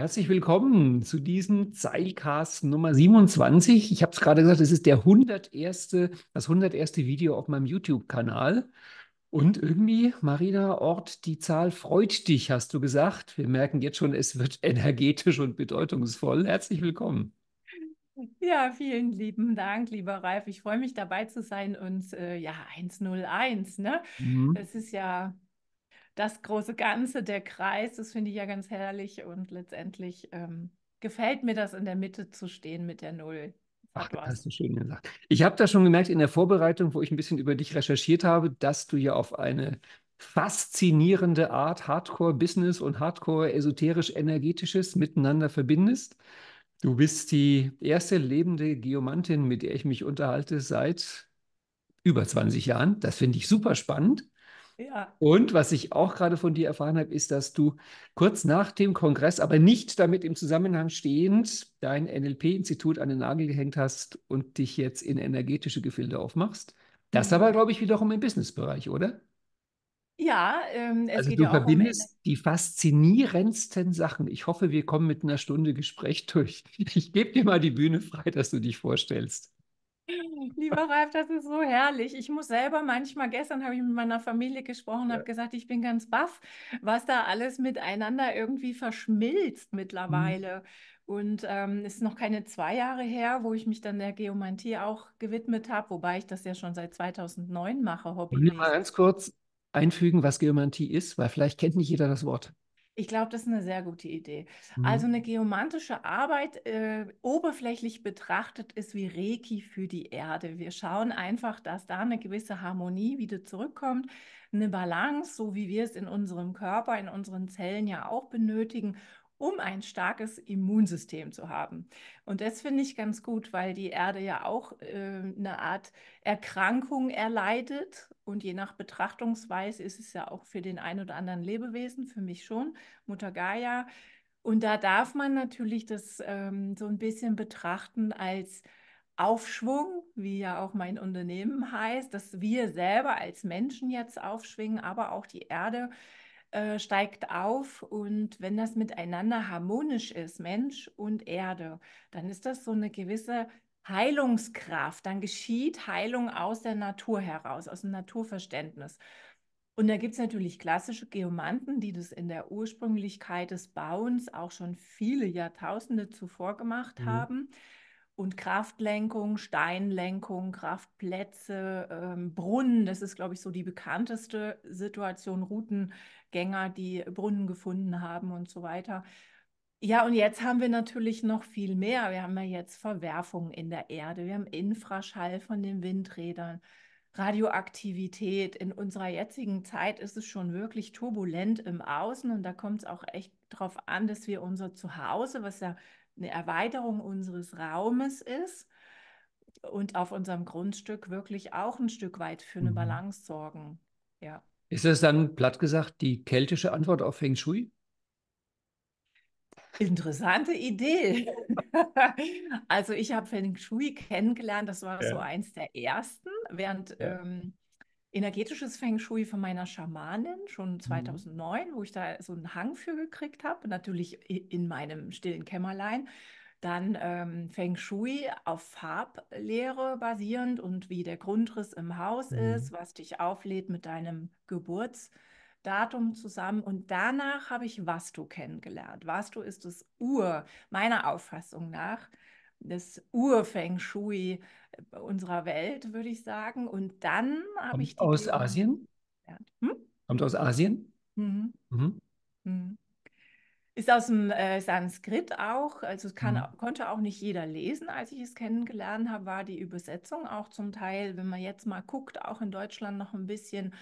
Herzlich willkommen zu diesem Zeilcast Nummer 27. Ich habe es gerade gesagt, es ist der 101. das 101. Video auf meinem YouTube-Kanal. Und irgendwie, Marina Ort, die Zahl freut dich, hast du gesagt. Wir merken jetzt schon, es wird energetisch und bedeutungsvoll. Herzlich willkommen. Ja, vielen lieben Dank, lieber Ralf. Ich freue mich dabei zu sein und äh, ja, 101, ne? Mhm. Das ist ja das große Ganze, der Kreis, das finde ich ja ganz herrlich und letztendlich ähm, gefällt mir das, in der Mitte zu stehen mit der Null. Ach, das hast du schön gesagt. Ich habe da schon gemerkt in der Vorbereitung, wo ich ein bisschen über dich recherchiert habe, dass du ja auf eine faszinierende Art Hardcore-Business und Hardcore-esoterisch-energetisches miteinander verbindest. Du bist die erste lebende Geomantin, mit der ich mich unterhalte seit über 20 Jahren. Das finde ich super spannend. Ja. Und was ich auch gerade von dir erfahren habe, ist, dass du kurz nach dem Kongress, aber nicht damit im Zusammenhang stehend, dein NLP-Institut an den Nagel gehängt hast und dich jetzt in energetische Gefilde aufmachst. Das mhm. aber, glaube ich, wiederum im Businessbereich, oder? Ja, ähm, es also geht du ja auch verbindest um die faszinierendsten Sachen. Ich hoffe, wir kommen mit einer Stunde Gespräch durch. Ich gebe dir mal die Bühne frei, dass du dich vorstellst. Lieber Ralf, das ist so herrlich. Ich muss selber manchmal, gestern habe ich mit meiner Familie gesprochen, ja. habe gesagt, ich bin ganz baff, was da alles miteinander irgendwie verschmilzt mhm. mittlerweile. Mhm. Und ähm, es ist noch keine zwei Jahre her, wo ich mich dann der Geomantie auch gewidmet habe, wobei ich das ja schon seit 2009 mache, Hobby. Ich mal ganz kurz einfügen, was Geomantie ist, weil vielleicht kennt nicht jeder das Wort. Ich glaube, das ist eine sehr gute Idee. Also, mhm. Also eine geomantische Arbeit äh, oberflächlich betrachtet ist wie Reiki für die Erde. Wir schauen einfach, dass da eine gewisse Harmonie wieder zurückkommt, eine Balance, so wie wir es in unserem Körper, in unseren Zellen ja auch benötigen um ein starkes Immunsystem zu haben. Und das finde ich ganz gut, weil die Erde ja auch äh, eine Art Erkrankung erleidet. Und je nach Betrachtungsweise ist es ja auch für den ein oder anderen Lebewesen, für mich schon, Mutter Gaia. Und da darf man natürlich das ähm, so ein bisschen betrachten als Aufschwung, wie ja auch mein Unternehmen heißt, dass wir selber als Menschen jetzt aufschwingen, aber auch die Erde äh, steigt auf und wenn das miteinander harmonisch ist, Mensch und Erde, dann ist das so eine gewisse Heilungskraft, dann geschieht Heilung aus der Natur heraus, aus dem Naturverständnis. Und da gibt es natürlich klassische Geomanten, die das in der Ursprünglichkeit des Bauens auch schon viele Jahrtausende zuvor gemacht mhm. haben. Und Kraftlenkung, Steinlenkung, Kraftplätze, ähm, Brunnen, das ist, glaube ich, so die bekannteste Situation, Routengänger, die Brunnen gefunden haben und so weiter. Ja, und jetzt haben wir natürlich noch viel mehr. Wir haben ja jetzt Verwerfungen in der Erde, wir haben Infraschall von den Windrädern, Radioaktivität. In unserer jetzigen Zeit ist es schon wirklich turbulent im Außen und da kommt es auch echt drauf an, dass wir unser Zuhause, was ja eine Erweiterung unseres Raumes ist und auf unserem Grundstück wirklich auch ein Stück weit für eine mhm. Balance sorgen. Ja. Ist das dann platt gesagt die keltische Antwort auf Feng Shui? Interessante Idee. also ich habe Feng Shui kennengelernt, das war ja. so eins der ersten, während ja. ähm, energetisches Feng Shui von meiner Schamanin schon 2009, mhm. wo ich da so einen Hang für gekriegt habe, natürlich in meinem stillen Kämmerlein. Dann ähm, Feng Shui auf Farblehre basierend und wie der Grundriss im Haus mhm. ist, was dich auflädt mit deinem Geburtsdatum zusammen. Und danach habe ich Vastu kennengelernt. Vastu ist das Ur meiner Auffassung nach das Ur-Feng Shui äh, unserer Welt, würde ich sagen. Und dann habe ich. Aus Asien? Hm? Kommt aus Asien? Mhm. mhm. Mhm. Ist aus dem äh, Sanskrit auch, also kann, mhm. konnte auch nicht jeder lesen, als ich es kennengelernt habe, war die Übersetzung auch zum Teil, wenn man jetzt mal guckt, auch in Deutschland noch ein bisschen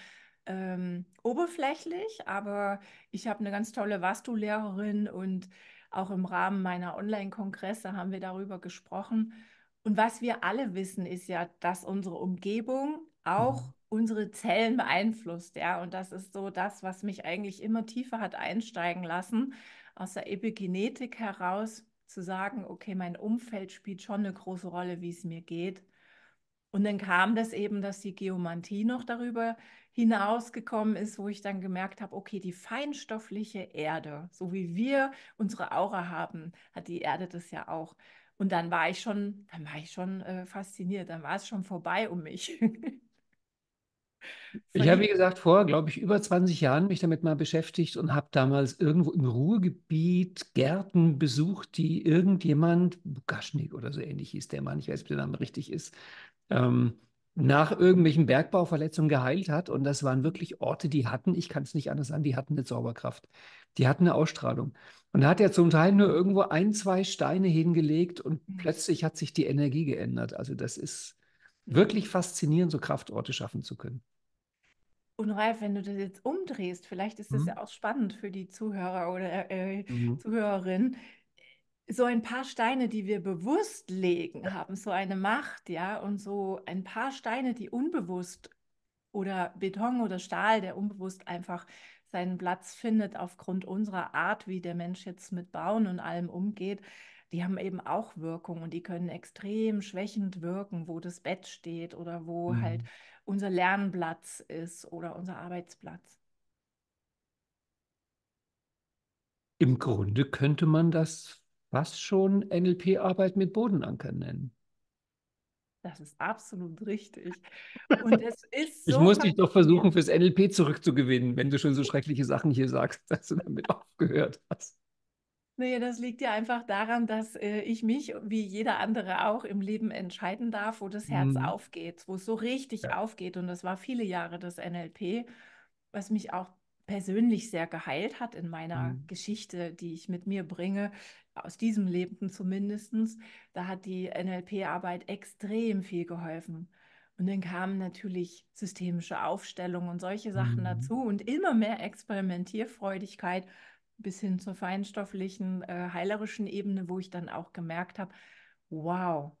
ähm, oberflächlich, aber ich habe eine ganz tolle Vastu-Lehrerin und auch im Rahmen meiner Online-Kongresse haben wir darüber gesprochen. Und was wir alle wissen, ist ja, dass unsere Umgebung auch mhm. unsere Zellen beeinflusst. Ja, und das ist so das, was mich eigentlich immer tiefer hat einsteigen lassen, aus der Epigenetik heraus zu sagen, okay, mein Umfeld spielt schon eine große Rolle, wie es mir geht. Und dann kam das eben, dass die Geomantie noch darüber hinausgekommen ist, wo ich dann gemerkt habe, okay, die feinstoffliche Erde, so wie wir unsere Aura haben, hat die Erde das ja auch. Und dann war ich schon, dann war ich schon äh, fasziniert, dann war es schon vorbei um mich. ich habe, wie gesagt, vor, glaube ich, über 20 Jahren mich damit mal beschäftigt und habe damals irgendwo im Ruhrgebiet Gärten besucht, die irgendjemand, Bukaschnik oder so ähnlich hieß der Mann, ich weiß, ob der Name richtig ist, ähm, nach irgendwelchen Bergbauverletzungen geheilt hat. Und das waren wirklich Orte, die hatten, ich kann es nicht anders sagen, die hatten eine Zauberkraft. Die hatten eine Ausstrahlung. Und da hat er zum Teil nur irgendwo ein, zwei Steine hingelegt und mhm. plötzlich hat sich die Energie geändert. Also das ist wirklich faszinierend, so Kraftorte schaffen zu können. Und Ralf, wenn du das jetzt umdrehst, vielleicht ist das mhm. ja auch spannend für die Zuhörer oder äh, mhm. Zuhörerin, so ein paar Steine, die wir bewusst legen, haben so eine Macht, ja, und so ein paar Steine, die unbewusst oder Beton oder Stahl, der unbewusst einfach seinen Platz findet aufgrund unserer Art, wie der Mensch jetzt mit Bauen und allem umgeht, die haben eben auch Wirkung und die können extrem schwächend wirken, wo das Bett steht oder wo halt mhm. halt unser Lernplatz ist oder unser Arbeitsplatz. Im Grunde könnte man das was schon NLP-Arbeit mit Bodenanker nennen. Das ist absolut richtig. Und es ist so Ich muss dich doch versuchen, fürs NLP zurückzugewinnen, wenn du schon so schreckliche Sachen hier sagst, dass du damit aufgehört hast. Naja, das liegt ja einfach daran, dass äh, ich mich, wie jeder andere auch, im Leben entscheiden darf, wo das Herz mhm. aufgeht, wo es so richtig ja. aufgeht. Und das war viele Jahre das NLP, was mich auch persönlich sehr geheilt hat in meiner mhm. Geschichte, die ich mit mir bringe, aus diesem Leben zumindest. Da hat die NLP-Arbeit extrem viel geholfen. Und dann kamen natürlich systemische Aufstellungen und solche Sachen mhm. dazu und immer mehr Experimentierfreudigkeit bis hin zur feinstofflichen, äh, heilerischen Ebene, wo ich dann auch gemerkt habe, wow,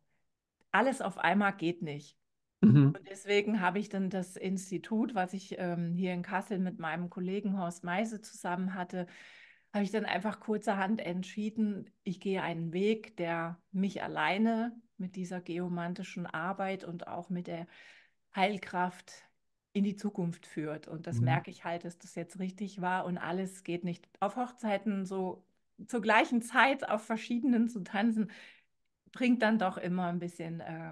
alles auf einmal geht nicht. Mhm. Und deswegen habe ich dann das Institut, was ich ähm, hier in Kassel mit meinem Kollegen Horst Meise zusammen hatte, habe ich dann einfach kurzerhand entschieden, ich gehe einen Weg, der mich alleine mit dieser geomantischen Arbeit und auch mit der Heilkraft in die Zukunft führt. Und das mhm. merke ich halt, dass das jetzt richtig war und alles geht nicht auf Hochzeiten so zur gleichen Zeit auf verschiedenen zu tanzen, bringt dann doch immer ein bisschen äh,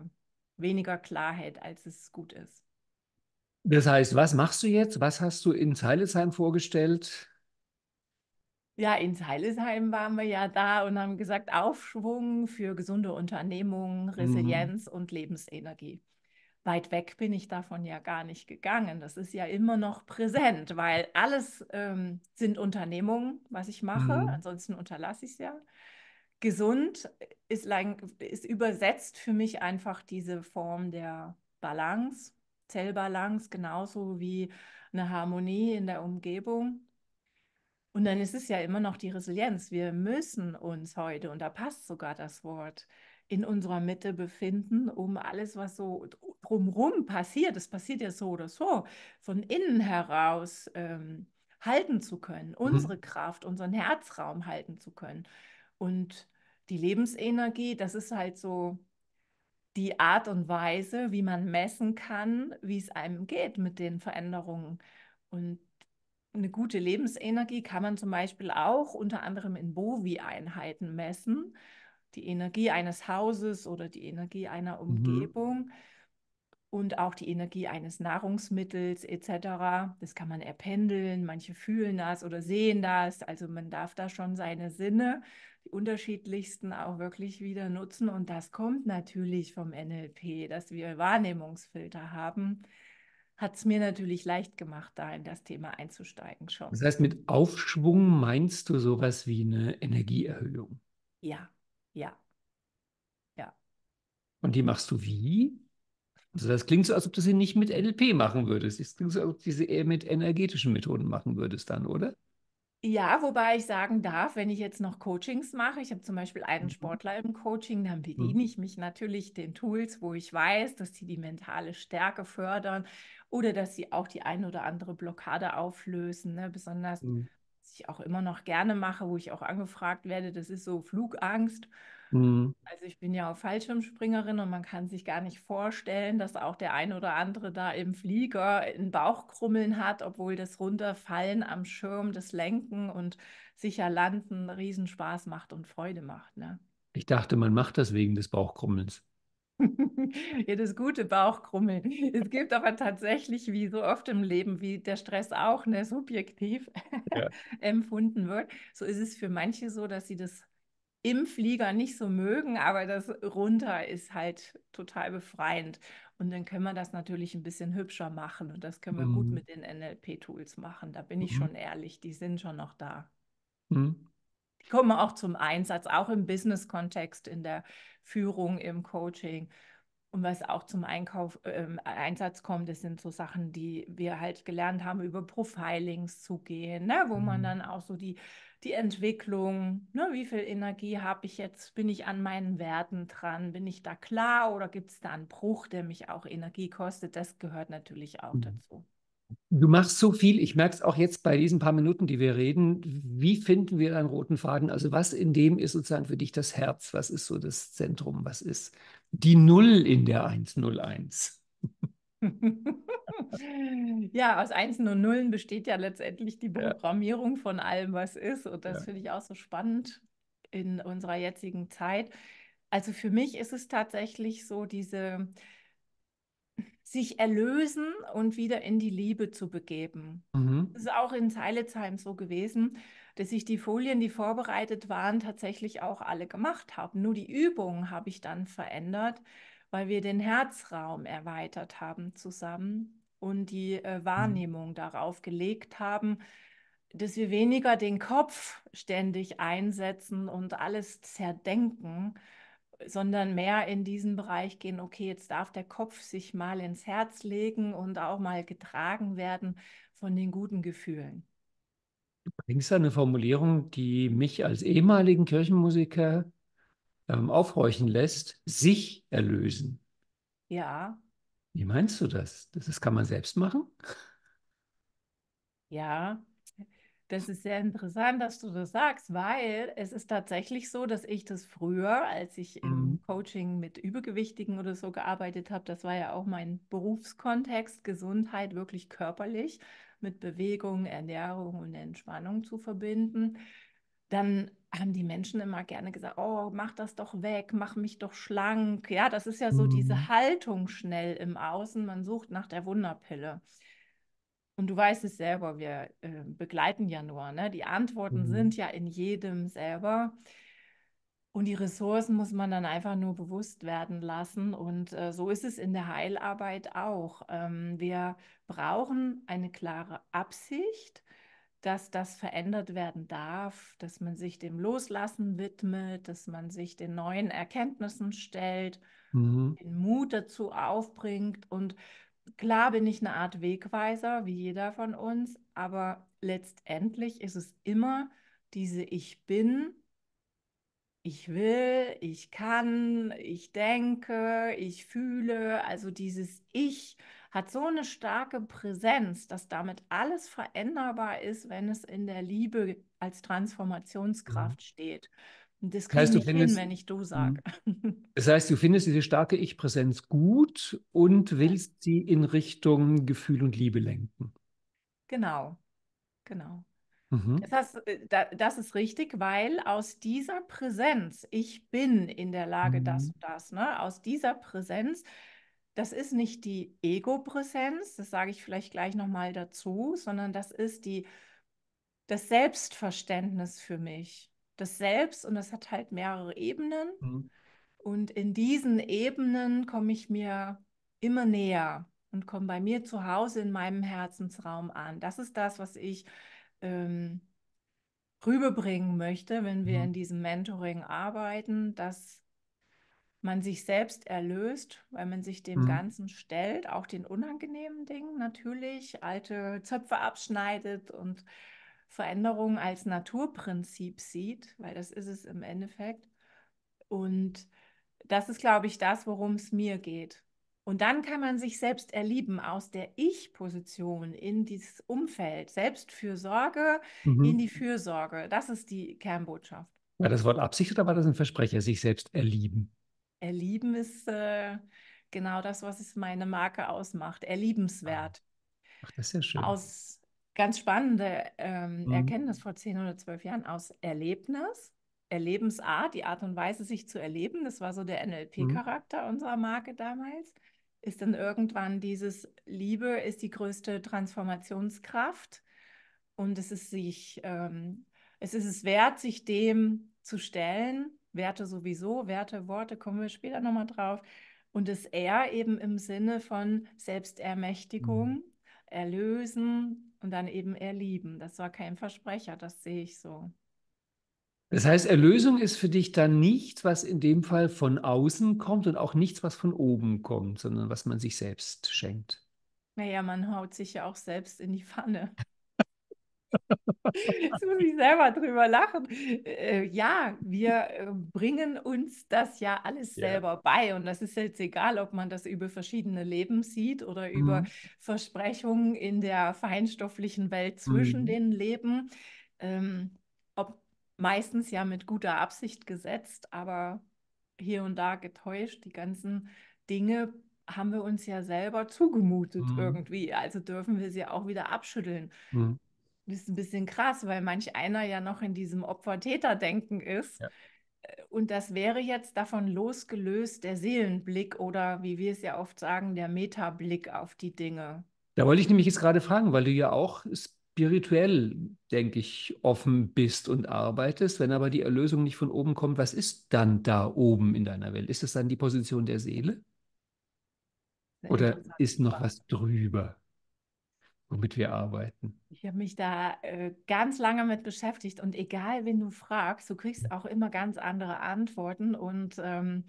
weniger Klarheit, als es gut ist. Das heißt, was machst du jetzt? Was hast du in Zeilesheim vorgestellt? Ja, in Zeilesheim waren wir ja da und haben gesagt, Aufschwung für gesunde Unternehmungen, mhm. Resilienz mhm. und Lebensenergie. Weit weg bin ich davon ja gar nicht gegangen. Das ist ja immer noch präsent, weil alles ähm, sind Unternehmungen, was ich mache. Mhm. Ansonsten unterlasse ich es ja gesund ist, ist übersetzt für mich einfach diese Form der Balance, Zellbalance, genauso wie eine Harmonie in der Umgebung. Und dann ist es ja immer noch die Resilienz. Wir müssen uns heute, und da passt sogar das Wort, in unserer Mitte befinden, um alles, was so drumherum passiert, das passiert ja so oder so, von innen heraus ähm, halten zu können, mhm. unsere Kraft, unseren Herzraum halten zu können. Und die Lebensenergie, das ist halt so die Art und Weise, wie man messen kann, wie es einem geht mit den Veränderungen. Und eine gute Lebensenergie kann man zum Beispiel auch unter anderem in Bovi-Einheiten messen. Die Energie eines Hauses oder die Energie einer mhm. Umgebung. Mhm und auch die Energie eines Nahrungsmittels etc. Das kann man erpendeln, manche fühlen das oder sehen das. Also man darf da schon seine Sinne, die unterschiedlichsten, auch wirklich wieder nutzen. Und das kommt natürlich vom NLP, dass wir Wahrnehmungsfilter haben. Hat es mir natürlich leicht gemacht, da in das Thema einzusteigen schon. Das heißt, mit Aufschwung meinst du sowas wie eine Energieerhöhung? Ja, ja, ja. Und die machst du wie? Also das klingt so, als ob du sie nicht mit NLP machen würdest. Das klingt so, als ob du sie eher mit energetischen Methoden machen würdest dann, oder? Ja, wobei ich sagen darf, wenn ich jetzt noch Coachings mache, ich habe zum Beispiel einen mhm. Sportler im Coaching, dann mhm. bediene ich mich natürlich den Tools, wo ich weiß, dass sie die mentale Stärke fördern oder dass sie auch die ein oder andere Blockade auflösen. Ne? Besonders, mhm. was ich auch immer noch gerne mache, wo ich auch angefragt werde, das ist so Flugangst. Mhm. Also ich bin ja auch Fallschirmspringerin und man kann sich gar nicht vorstellen, dass auch der ein oder andere da im Flieger ein Bauchkrummeln hat, obwohl das Runterfallen am Schirm, das Lenken und sicher Landen Riesenspaß macht und Freude macht. Ne? Ich dachte, man macht das wegen des Bauchkrummelns. ja, das gute Bauchkrummeln. Es gibt aber tatsächlich, wie so oft im Leben, wie der Stress auch ne, subjektiv ja. empfunden wird. So ist es für manche so, dass sie das im Flieger nicht so mögen, aber das runter ist halt total befreiend. Und dann können wir das natürlich ein bisschen hübscher machen und das können wir mhm. gut mit den NLP-Tools machen. Da bin ich mhm. schon ehrlich, die sind schon noch da. Mhm. Die kommen auch zum Einsatz, auch im Business-Kontext, in der Führung, im Coaching und was auch zum Einkauf, äh, Einsatz kommt, das sind so Sachen, die wir halt gelernt haben, über Profilings zu gehen, ne? wo mhm. man dann auch so die, die Entwicklung, ne? wie viel Energie habe ich jetzt, bin ich an meinen Werten dran, bin ich da klar oder gibt es da einen Bruch, der mich auch Energie kostet, das gehört natürlich auch mhm. dazu. Du machst so viel. Ich merke es auch jetzt bei diesen paar Minuten, die wir reden. Wie finden wir einen roten Faden? Also was in dem ist sozusagen für dich das Herz? Was ist so das Zentrum? Was ist die Null in der 101? ja, aus Einsen und Nullen besteht ja letztendlich die Programmierung ja. von allem, was ist. Und das ja. finde ich auch so spannend in unserer jetzigen Zeit. Also für mich ist es tatsächlich so diese sich erlösen und wieder in die Liebe zu begeben. Mhm. Das ist auch in Seilitzheim so gewesen, dass ich die Folien, die vorbereitet waren, tatsächlich auch alle gemacht habe. Nur die Übungen habe ich dann verändert, weil wir den Herzraum erweitert haben zusammen und die äh, mhm. Wahrnehmung mhm. darauf gelegt haben, dass wir weniger den Kopf ständig einsetzen und alles zerdenken, sondern mehr in diesen Bereich gehen, okay, jetzt darf der Kopf sich mal ins Herz legen und auch mal getragen werden von den guten Gefühlen. Du bringst eine Formulierung, die mich als ehemaligen Kirchenmusiker ähm, aufhorchen lässt, sich erlösen. Ja. Wie meinst du das? Das, das kann man selbst machen? Ja, das ist sehr interessant, dass du das sagst, weil es ist tatsächlich so, dass ich das früher, als ich im mhm. Coaching mit Übergewichtigen oder so gearbeitet habe, das war ja auch mein Berufskontext, Gesundheit wirklich körperlich mit Bewegung, Ernährung und Entspannung zu verbinden. Dann haben die Menschen immer gerne gesagt, oh, mach das doch weg, mach mich doch schlank. Ja, das ist ja so mhm. diese Haltung schnell im Außen, man sucht nach der Wunderpille. Und du weißt es selber, wir äh, begleiten ja nur. Ne? Die Antworten mhm. sind ja in jedem selber. Und die Ressourcen muss man dann einfach nur bewusst werden lassen. Und äh, so ist es in der Heilarbeit auch. Ähm, wir brauchen eine klare Absicht, dass das verändert werden darf, dass man sich dem Loslassen widmet, dass man sich den neuen Erkenntnissen stellt, mhm. den Mut dazu aufbringt und Klar bin ich eine Art Wegweiser, wie jeder von uns, aber letztendlich ist es immer diese Ich bin, ich will, ich kann, ich denke, ich fühle. Also dieses Ich hat so eine starke Präsenz, dass damit alles veränderbar ist, wenn es in der Liebe als Transformationskraft mhm. steht. Und das kann das heißt, ich nicht wenn ich du mhm. sage. Das heißt, du findest diese starke Ich-Präsenz gut und willst sie in Richtung Gefühl und Liebe lenken. Genau, genau. Mhm. Das, äh, das, ist richtig, weil aus dieser Präsenz, ich bin in der Lage, mhm. das und das, ne? aus dieser Präsenz, das ist nicht die Ego-Präsenz, das sage ich vielleicht gleich nochmal dazu, sondern das ist die, das Selbstverständnis für mich das Selbst und das hat halt mehrere Ebenen. Mhm. Und in diesen Ebenen komme ich mir immer näher und komme bei mir zu Hause in meinem Herzensraum an. Das ist das, was ich ähm, rüberbringen möchte, wenn wir mhm. in diesem Mentoring arbeiten, dass man sich selbst erlöst, weil man sich dem mhm. Ganzen stellt, auch den unangenehmen Dingen natürlich, alte Zöpfe abschneidet und Veränderung als Naturprinzip sieht, weil das ist es im Endeffekt. Und das ist, glaube ich, das, worum es mir geht. Und dann kann man sich selbst erlieben aus der Ich-Position in dieses Umfeld, Selbstfürsorge mhm. in die Fürsorge. Das ist die Kernbotschaft. War das Wort Absicht oder war das ein Versprecher, sich selbst erlieben? Erlieben ist äh, genau das, was es meine Marke ausmacht, erliebenswert. Ach, das ist ja schön. Aus ganz spannende ähm, mhm. Erkenntnis vor zehn oder zwölf Jahren aus Erlebnis, Erlebensart, die Art und Weise, sich zu erleben. Das war so der NLP-Charakter mhm. unserer Marke damals. Ist dann irgendwann dieses Liebe ist die größte Transformationskraft und es ist sich, ähm, es ist es wert, sich dem zu stellen. Werte sowieso, Werte, Worte, kommen wir später nochmal drauf. Und es eher eben im Sinne von Selbstermächtigung, mhm. Erlösen, und dann eben erlieben. Das war kein Versprecher, das sehe ich so. Das heißt, Erlösung ist für dich dann nichts, was in dem Fall von außen kommt und auch nichts, was von oben kommt, sondern was man sich selbst schenkt. Naja, man haut sich ja auch selbst in die Pfanne. Jetzt muss ich selber drüber lachen. Äh, ja, wir äh, bringen uns das ja alles ja. selber bei. Und das ist jetzt egal, ob man das über verschiedene Leben sieht oder mhm. über Versprechungen in der feinstofflichen Welt zwischen mhm. den Leben. Ähm, ob meistens ja mit guter Absicht gesetzt, aber hier und da getäuscht. Die ganzen Dinge haben wir uns ja selber zugemutet mhm. irgendwie. Also dürfen wir sie auch wieder abschütteln. Mhm. Das ist ein bisschen krass, weil manch einer ja noch in diesem Opfer-Täter-Denken ist. Ja. Äh, und das wäre jetzt davon losgelöst der Seelenblick oder wie wir es ja oft sagen, der Metablick auf die Dinge. Da wollte ich nämlich jetzt gerade fragen, weil du ja auch spirituell, denke ich, offen bist und arbeitest. Wenn aber die Erlösung nicht von oben kommt, was ist dann da oben in deiner Welt? Ist es dann die Position der Seele? Oder ist noch was drüber? womit wir arbeiten. Ich habe mich da äh, ganz lange mit beschäftigt und egal, wen du fragst, du kriegst auch immer ganz andere Antworten und ähm,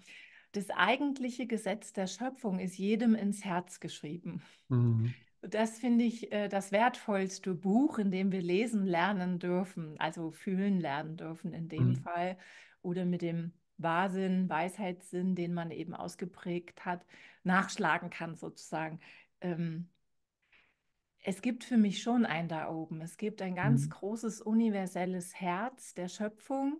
das eigentliche Gesetz der Schöpfung ist jedem ins Herz geschrieben. Mhm. Das finde ich äh, das wertvollste Buch, in dem wir lesen lernen dürfen, also fühlen lernen dürfen in dem mhm. Fall oder mit dem Wahrsinn, Weisheitssinn, den man eben ausgeprägt hat, nachschlagen kann sozusagen. Ähm, es gibt für mich schon ein da oben. Es gibt ein ganz mhm. großes universelles Herz der Schöpfung.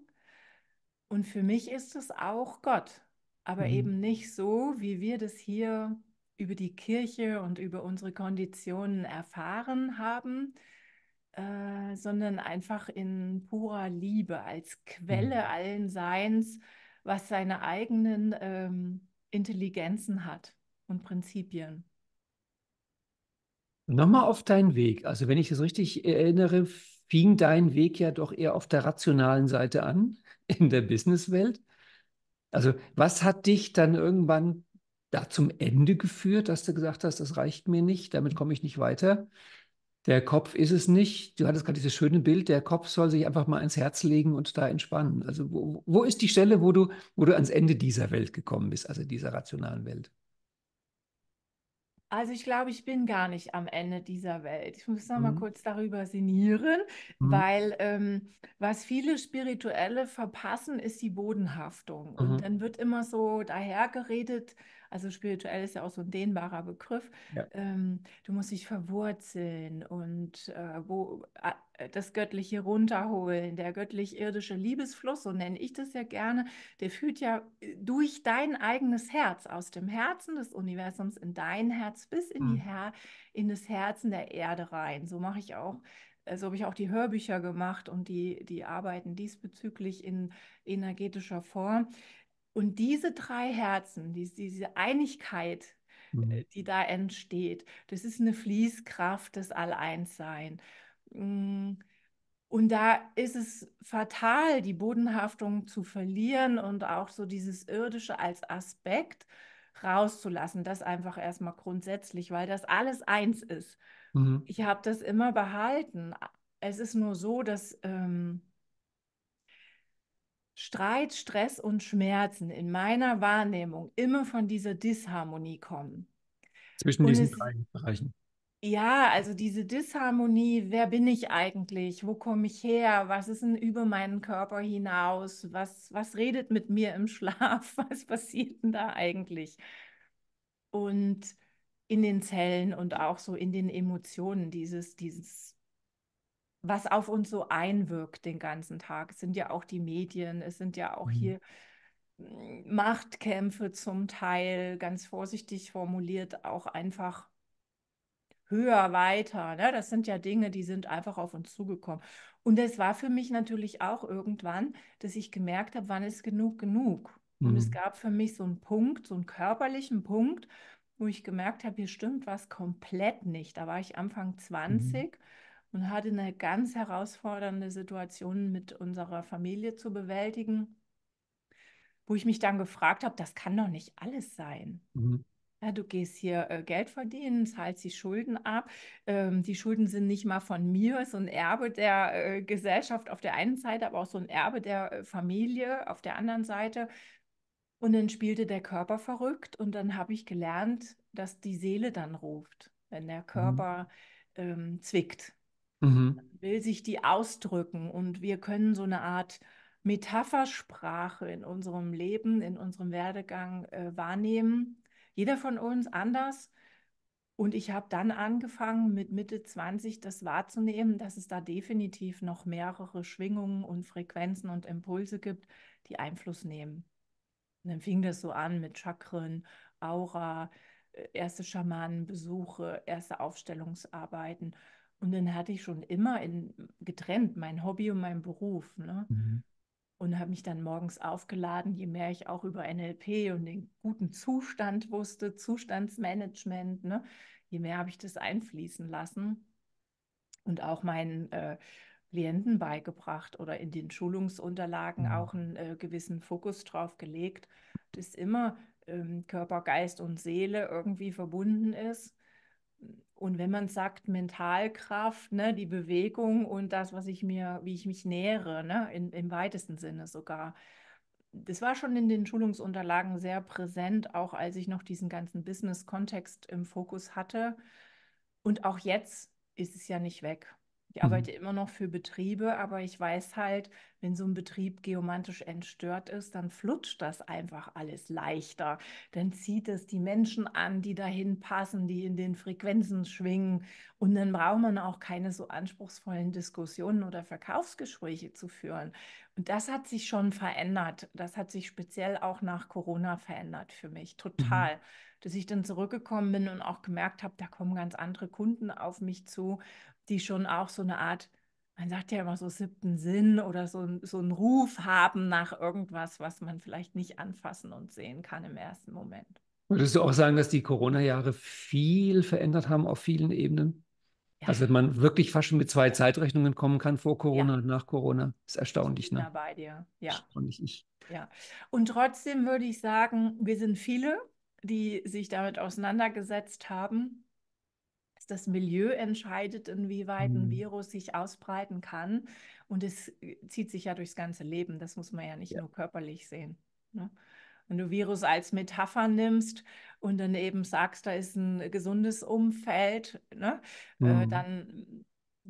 Und für mich ist es auch Gott, aber mhm. eben nicht so, wie wir das hier über die Kirche und über unsere Konditionen erfahren haben, äh, sondern einfach in purer Liebe als Quelle mhm. allen Seins, was seine eigenen ähm, Intelligenzen hat und Prinzipien. Nochmal auf deinen Weg. Also, wenn ich das richtig erinnere, fing dein Weg ja doch eher auf der rationalen Seite an, in der Businesswelt. Also, was hat dich dann irgendwann da zum Ende geführt, dass du gesagt hast, das reicht mir nicht, damit komme ich nicht weiter? Der Kopf ist es nicht. Du hattest gerade dieses schöne Bild, der Kopf soll sich einfach mal ans Herz legen und da entspannen. Also, wo, wo ist die Stelle, wo du, wo du ans Ende dieser Welt gekommen bist, also dieser rationalen Welt? Also ich glaube, ich bin gar nicht am Ende dieser Welt. Ich muss noch mal mhm. kurz darüber sinnieren, mhm. weil ähm, was viele Spirituelle verpassen, ist die Bodenhaftung. Mhm. Und dann wird immer so dahergeredet, also spirituell ist ja auch so ein dehnbarer Begriff. Ja. Ähm, du musst dich verwurzeln und äh, wo, das Göttliche runterholen. Der göttlich-irdische Liebesfluss, so nenne ich das ja gerne, der führt ja äh, durch dein eigenes Herz, aus dem Herzen des Universums in dein Herz bis in, die mhm. Her in das Herzen der Erde rein. So mache ich auch also habe ich auch die Hörbücher gemacht und die, die arbeiten diesbezüglich in energetischer Form. Und diese drei Herzen, diese, Einigkeit, mhm. Äh, die da entsteht, das ist eine Fließkraft, des Alleinsein. Mm. Und da ist es fatal, die Bodenhaftung zu verlieren und auch so dieses Irdische als Aspekt rauszulassen. Das einfach erstmal grundsätzlich, weil das alles eins ist. Mhm. Ich habe das immer behalten. Es ist nur so, dass ähm, Streit, Stress und Schmerzen in meiner Wahrnehmung immer von dieser Disharmonie kommen. Zwischen und diesen es, drei Bereichen. Ja, also diese Disharmonie, wer bin ich eigentlich? Wo komme ich her? Was ist denn über meinen Körper hinaus? Was, was redet mit mir im Schlaf? Was passiert denn da eigentlich? Und in den Zellen und auch so in den Emotionen, dieses, dieses was auf uns so einwirkt den ganzen Tag. Es sind ja auch die Medien, es sind ja auch mhm. hier hm, Machtkämpfe zum Teil, ganz vorsichtig formuliert, auch einfach höher, weiter. Ne? Das sind ja Dinge, die sind einfach auf uns zugekommen. Und es war für mich natürlich auch irgendwann, dass ich gemerkt habe, wann ist genug genug. Mhm. Und es mhm. gab für mich so einen Punkt, so einen körperlichen Punkt, wo ich gemerkt habe, hier stimmt was komplett nicht. Da war ich Anfang 20. Mhm und hatte eine ganz herausfordernde Situation mit unserer Familie zu bewältigen, wo ich mich dann gefragt habe, das kann doch nicht alles sein. Mhm. Ja, du gehst hier äh, Geld verdienen, zahlst die Schulden ab. Ähm, die Schulden sind nicht mal von mir, so ein Erbe der äh, Gesellschaft auf der einen Seite, aber auch so ein Erbe der äh, Familie auf der anderen Seite. Und dann spielte der Körper verrückt und dann habe ich gelernt, dass die Seele dann ruft, wenn der mhm. Körper mhm. ähm, zwickt. Mhm. Will sich die ausdrücken und wir können so eine Art Metaphersprache in unserem Leben, in unserem Werdegang äh, wahrnehmen. Jeder von uns anders. Und ich habe dann angefangen, mit Mitte 20 das wahrzunehmen, dass es da definitiv noch mehrere Schwingungen und Frequenzen und Impulse gibt, die Einfluss nehmen. Und dann fing das so an mit Chakren, Aura, äh, erste Schamanenbesuche, erste Aufstellungsarbeiten. Und dann hatte ich schon immer in, getrennt mein Hobby und meinen Beruf. Ne? Mhm. Und habe mich dann morgens aufgeladen, je mehr ich auch über NLP und den guten Zustand wusste, Zustandsmanagement, ne? je mehr habe ich das einfließen lassen und auch meinen äh, Klienten beigebracht oder in den Schulungsunterlagen mhm. auch einen äh, gewissen Fokus drauf gelegt, dass immer ähm, Körper, Geist und Seele irgendwie verbunden ist und wenn man sagt Mentalkraft, ne, die Bewegung und das, was ich mir, wie ich mich nähere, ne, in, im weitesten Sinne sogar. Das war schon in den Schulungsunterlagen sehr präsent, auch als ich noch diesen ganzen Business-Kontext im Fokus hatte. Und auch jetzt ist es ja nicht weg. Ich mhm. arbeite Mhm. immer noch für Betriebe, aber ich weiß halt, wenn so ein Betrieb geomantisch entstört ist, dann flutscht das einfach alles leichter. Dann zieht es die Menschen an, die dahin passen, die in den Frequenzen schwingen. Und dann braucht man auch keine so anspruchsvollen Diskussionen oder Verkaufsgespräche zu führen. Und das hat sich schon verändert. Das hat sich speziell auch nach Corona verändert für mich Mhm. total, dass ich dann zurückgekommen bin und auch gemerkt habe, da kommen ganz andere Kunden auf mich zu die schon auch so eine Art, man sagt ja immer so siebten Sinn oder so, so einen Ruf haben nach irgendwas, was man vielleicht nicht anfassen und sehen kann im ersten Moment. Würdest du auch sagen, dass die Corona-Jahre viel verändert haben auf vielen Ebenen? Ja. Also wenn man wirklich fast schon mit zwei Zeitrechnungen kommen kann, vor Corona ja. und nach Corona, ist erstaunlich. Ich bin ne? da bei dir, ja. Erstaunlich. Ich. ja. Und trotzdem würde ich sagen, wir sind viele, die sich damit auseinandergesetzt haben das Milieu entscheidet, inwieweit ein mhm. Virus sich ausbreiten kann. Und es äh, zieht sich ja durchs ganze Leben. Das muss man ja nicht ja. nur körperlich sehen. Ne? Wenn du Virus als Metapher nimmst und dann eben sagst, da ist ein äh, gesundes Umfeld, ne? Äh, mhm. Äh, dann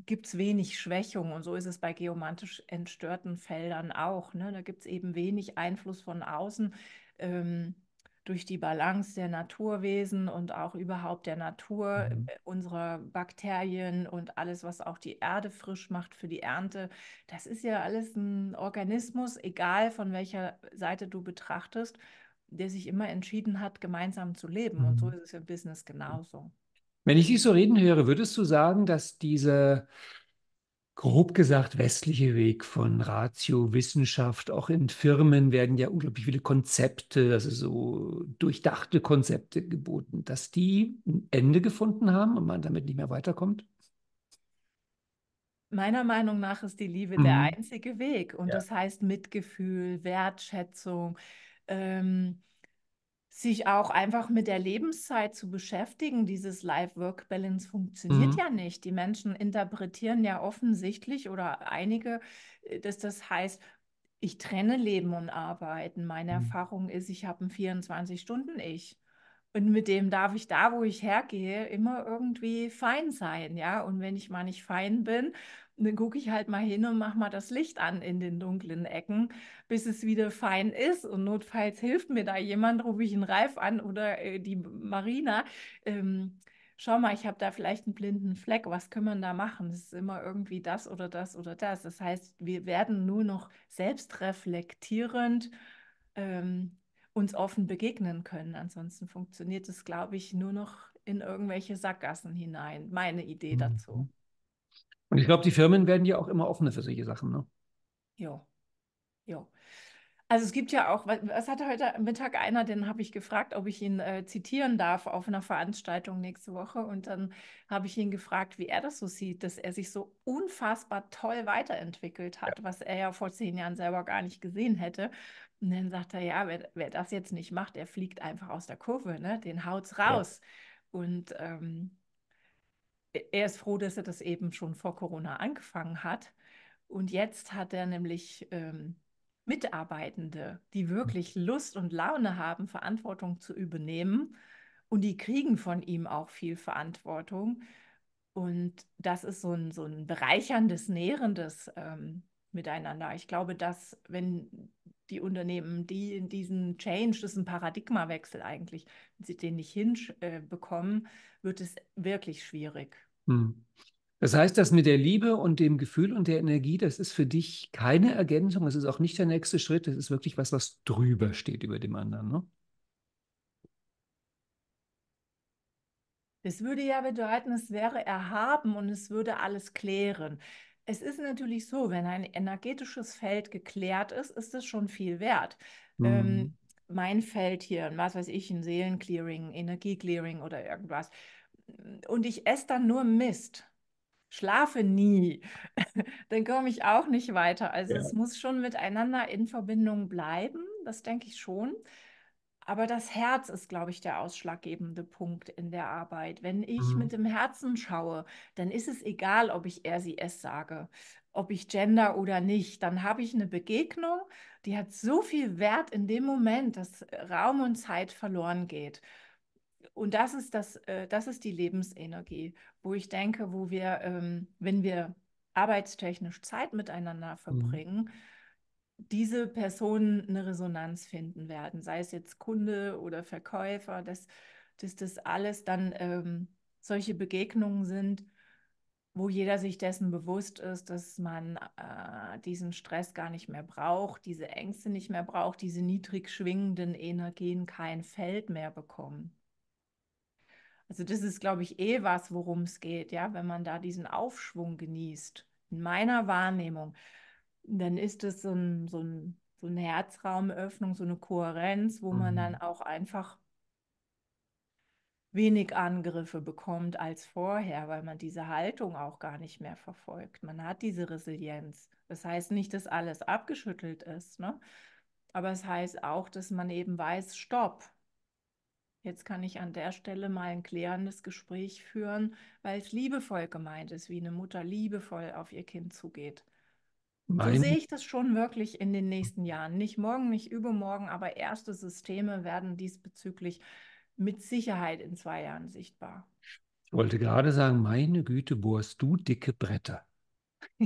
gibt es wenig Schwächung. Und so ist es bei geomantisch entstörten Feldern auch. Ne? Da gibt es eben wenig Einfluss von außen. Ähm, durch die Balance der Naturwesen und auch überhaupt der Natur, mhm. Äh, unserer Bakterien und alles, was auch die Erde frisch macht für die Ernte. Das ist ja alles ein Organismus, egal von welcher Seite du betrachtest, der sich immer entschieden hat, gemeinsam zu leben. Mhm. Und so mhm. ist es im Business mhm. genauso. Wenn ich dich so reden höre, würdest du sagen, dass diese grob gesagt westliche Weg von Ratio, Wissenschaft. Auch in Firmen werden ja unglaublich viele Konzepte, also so durchdachte Konzepte geboten, dass die ein Ende gefunden haben und man damit nicht mehr weiterkommt? Meiner Meinung nach ist die Liebe mhm. der einzige Weg. Und ja. das heißt Mitgefühl, Wertschätzung. Ähm, sich auch einfach mit der Lebenszeit zu beschäftigen. Dieses Life-Work-Balance funktioniert mhm. ja nicht. Die Menschen interpretieren ja offensichtlich oder einige, äh, dass das heißt, ich trenne Leben und Arbeiten. Meine mhm. Erfahrung ist, ich habe ein 24-Stunden-Ich. Und mit dem darf ich da, wo ich hergehe, immer irgendwie fein sein, ja. Und wenn ich mal nicht fein bin, dann ne, gucke ich halt mal hin und mache mal das Licht an in den dunklen Ecken, bis es wieder fein ist. Und notfalls hilft mir da jemand, rufe ich einen Ralf an oder äh, die Marina. Ähm, schau mal, ich habe da vielleicht einen blinden Fleck, was können wir da machen? Es ist immer irgendwie das oder das oder das. Das heißt, wir werden nur noch selbstreflektierend ähm, uns offen begegnen können. Ansonsten funktioniert es, glaube ich, nur noch in irgendwelche Sackgassen hinein. Meine Idee mhm. dazu. Und ich glaube, die Firmen werden ja auch immer offener für solche Sachen. Ne? Ja, ja. Also es gibt ja auch, was hat heute Mittag einer, den habe ich gefragt, ob ich ihn äh, zitieren darf auf einer Veranstaltung nächste Woche. Und dann habe ich ihn gefragt, wie er das so sieht, dass er sich so unfassbar toll weiterentwickelt hat, ja. was er ja vor zehn Jahren selber gar nicht gesehen hätte. Und dann sagt er, ja, wer, wer das jetzt nicht macht, der fliegt einfach aus der Kurve, ne? den haut's raus. Ja. Und ähm, äh, er ist froh, dass er das eben schon vor Corona angefangen hat. Und jetzt hat er nämlich ähm, Mitarbeitende, die wirklich mhm. Lust und Laune haben, Verantwortung zu übernehmen. Und die kriegen von ihm auch viel Verantwortung. Und das ist so ein, so ein bereicherndes, nährendes ähm, Miteinander. Ich glaube, dass wenn die Unternehmen, die in diesen Change, das ist ein Paradigmawechsel eigentlich, wenn sie den nicht hinbekommen, äh, wird es wirklich schwierig. Hm. Das heißt, das mit der Liebe und dem Gefühl und der Energie, das ist für dich keine Ergänzung, es ist auch nicht der nächste Schritt, es ist wirklich was, was drüber steht über dem anderen, ne? Das würde ja bedeuten, es wäre erhaben und es würde alles klären. Es ist natürlich so, wenn ein energetisches Feld geklärt ist, ist es schon viel wert. Ähm, mhm. Ähm, mein Feld hier, was weiß ich, ein Seelenclearing, Energieclearing oder irgendwas. Und ich esse dann nur Mist, schlafe nie, dann komme ich auch nicht weiter. Also ja. es muss schon miteinander in Verbindung bleiben, das denke ich schon. Aber das Herz ist, glaube ich, der ausschlaggebende Punkt in der Arbeit. Wenn ich mhm. mit dem Herzen schaue, dann ist es egal, ob ich er, sie, es sage, ob ich gender oder nicht. Dann habe ich eine Begegnung, die hat so viel Wert in dem Moment, dass Raum und Zeit verloren geht. Und das ist, das, äh, das ist die Lebensenergie, wo ich denke, wo wir, ähm, wenn wir arbeitstechnisch Zeit miteinander mhm. verbringen, mhm diese Personen eine Resonanz finden werden, sei es jetzt Kunde oder Verkäufer, dass, dass das alles dann ähm, solche Begegnungen sind, wo jeder sich dessen bewusst ist, dass man äh, diesen Stress gar nicht mehr braucht, diese Ängste nicht mehr braucht, diese niedrig schwingenden Energien kein Feld mehr bekommen. Also das ist, glaube ich, eh was, worum es geht, ja, wenn man da diesen Aufschwung genießt. In meiner Wahrnehmung dann ist es so, ein, so, ein, so eine Herzraumöffnung, so eine Kohärenz, wo mhm. man dann mhm. auch einfach wenig Angriffe bekommt als vorher, weil man diese Haltung auch gar nicht mehr verfolgt. Man hat diese Resilienz. Das heißt nicht, dass alles abgeschüttelt ist, ne? aber es heißt auch, dass man eben weiß, stopp. Jetzt kann ich an der Stelle mal ein klärendes Gespräch führen, weil es liebevoll gemeint ist, wie eine Mutter liebevoll auf ihr Kind zugeht. Mein so sehe ich das schon wirklich in den nächsten Jahren. Nicht morgen, nicht übermorgen, aber erste Systeme werden diesbezüglich mit Sicherheit in zwei Jahren sichtbar. Ich wollte gerade sagen, meine Güte, bohrst du dicke Bretter.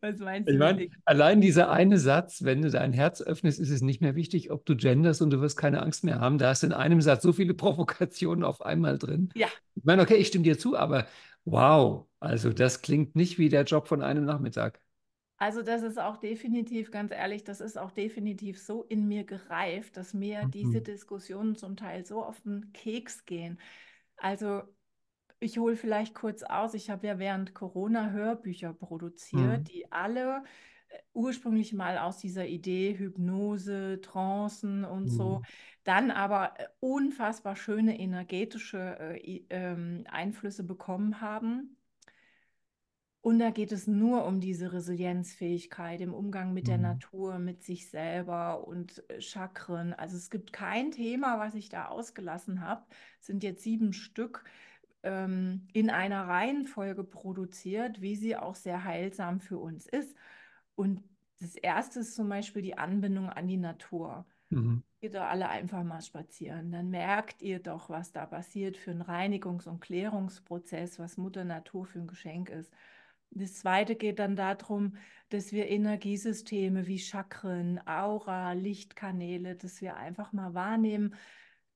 Was meinst du? Ich meine, allein dieser eine Satz, wenn du dein Herz öffnest, ist es nicht mehr wichtig, ob du genders und du wirst keine Angst mehr haben. Da ist in einem Satz so viele Provokationen auf einmal drin. Ja. Ich meine, okay, ich stimme dir zu, aber Wow, also das klingt nicht wie der Job von einem Nachmittag. Also das ist auch definitiv, ganz ehrlich, das ist auch definitiv so in mir gereift, dass mir diese mhm. Diskussionen zum Teil so auf den Keks gehen. Also ich hole vielleicht kurz aus, ich habe ja während Corona Hörbücher produziert, Mhm. die alle äh, ursprünglich mal aus dieser Idee Hypnose, Trancen und so mhm dann aber äh, unfassbar schöne energetische äh, ähm, Einflüsse bekommen haben. Und da geht es nur um diese Resilienzfähigkeit im Umgang mit mhm. der Natur, mit sich selber und äh, Chakren. Also es gibt kein Thema, was ich da ausgelassen habe. Es sind jetzt sieben Stück ähm, in einer Reihenfolge produziert, wie sie auch sehr heilsam für uns ist. Und das erste ist zum Beispiel die Anbindung an die Natur. Mhm. Geht doch alle einfach mal spazieren. Dann merkt ihr doch, was da passiert für einen Reinigungs- und Klärungsprozess, was Mutter Natur für ein Geschenk ist. Das zweite geht dann darum, dass wir Energiesysteme wie Chakren, Aura, Lichtkanäle, dass wir einfach mal wahrnehmen,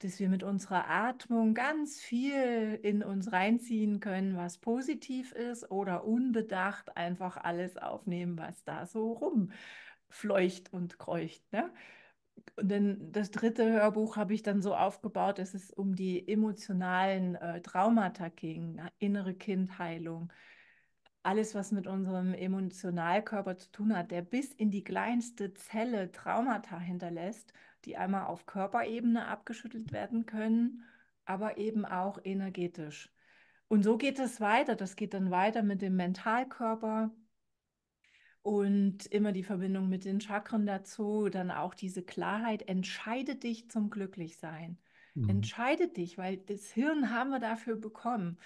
dass wir mit unserer Atmung ganz viel in uns reinziehen können, was positiv ist oder unbedacht einfach alles aufnehmen, was da so rumfleucht und kreucht. Ne? denn das dritte Hörbuch habe ich dann so aufgebaut, dass es um die emotionalen äh, Traumata ging, innere Kindheilung, alles, was mit unserem Emotionalkörper zu tun hat, der bis in die kleinste Zelle Traumata hinterlässt, die einmal auf Körperebene abgeschüttelt werden können, aber eben auch energetisch. Und so geht es weiter. Das geht dann weiter mit dem Mentalkörper, und immer die Verbindung mit den Chakren dazu, dann auch diese Klarheit, entscheide dich zum Glücklichsein. Mhm. Entscheide dich, weil das Hirn haben wir dafür bekommen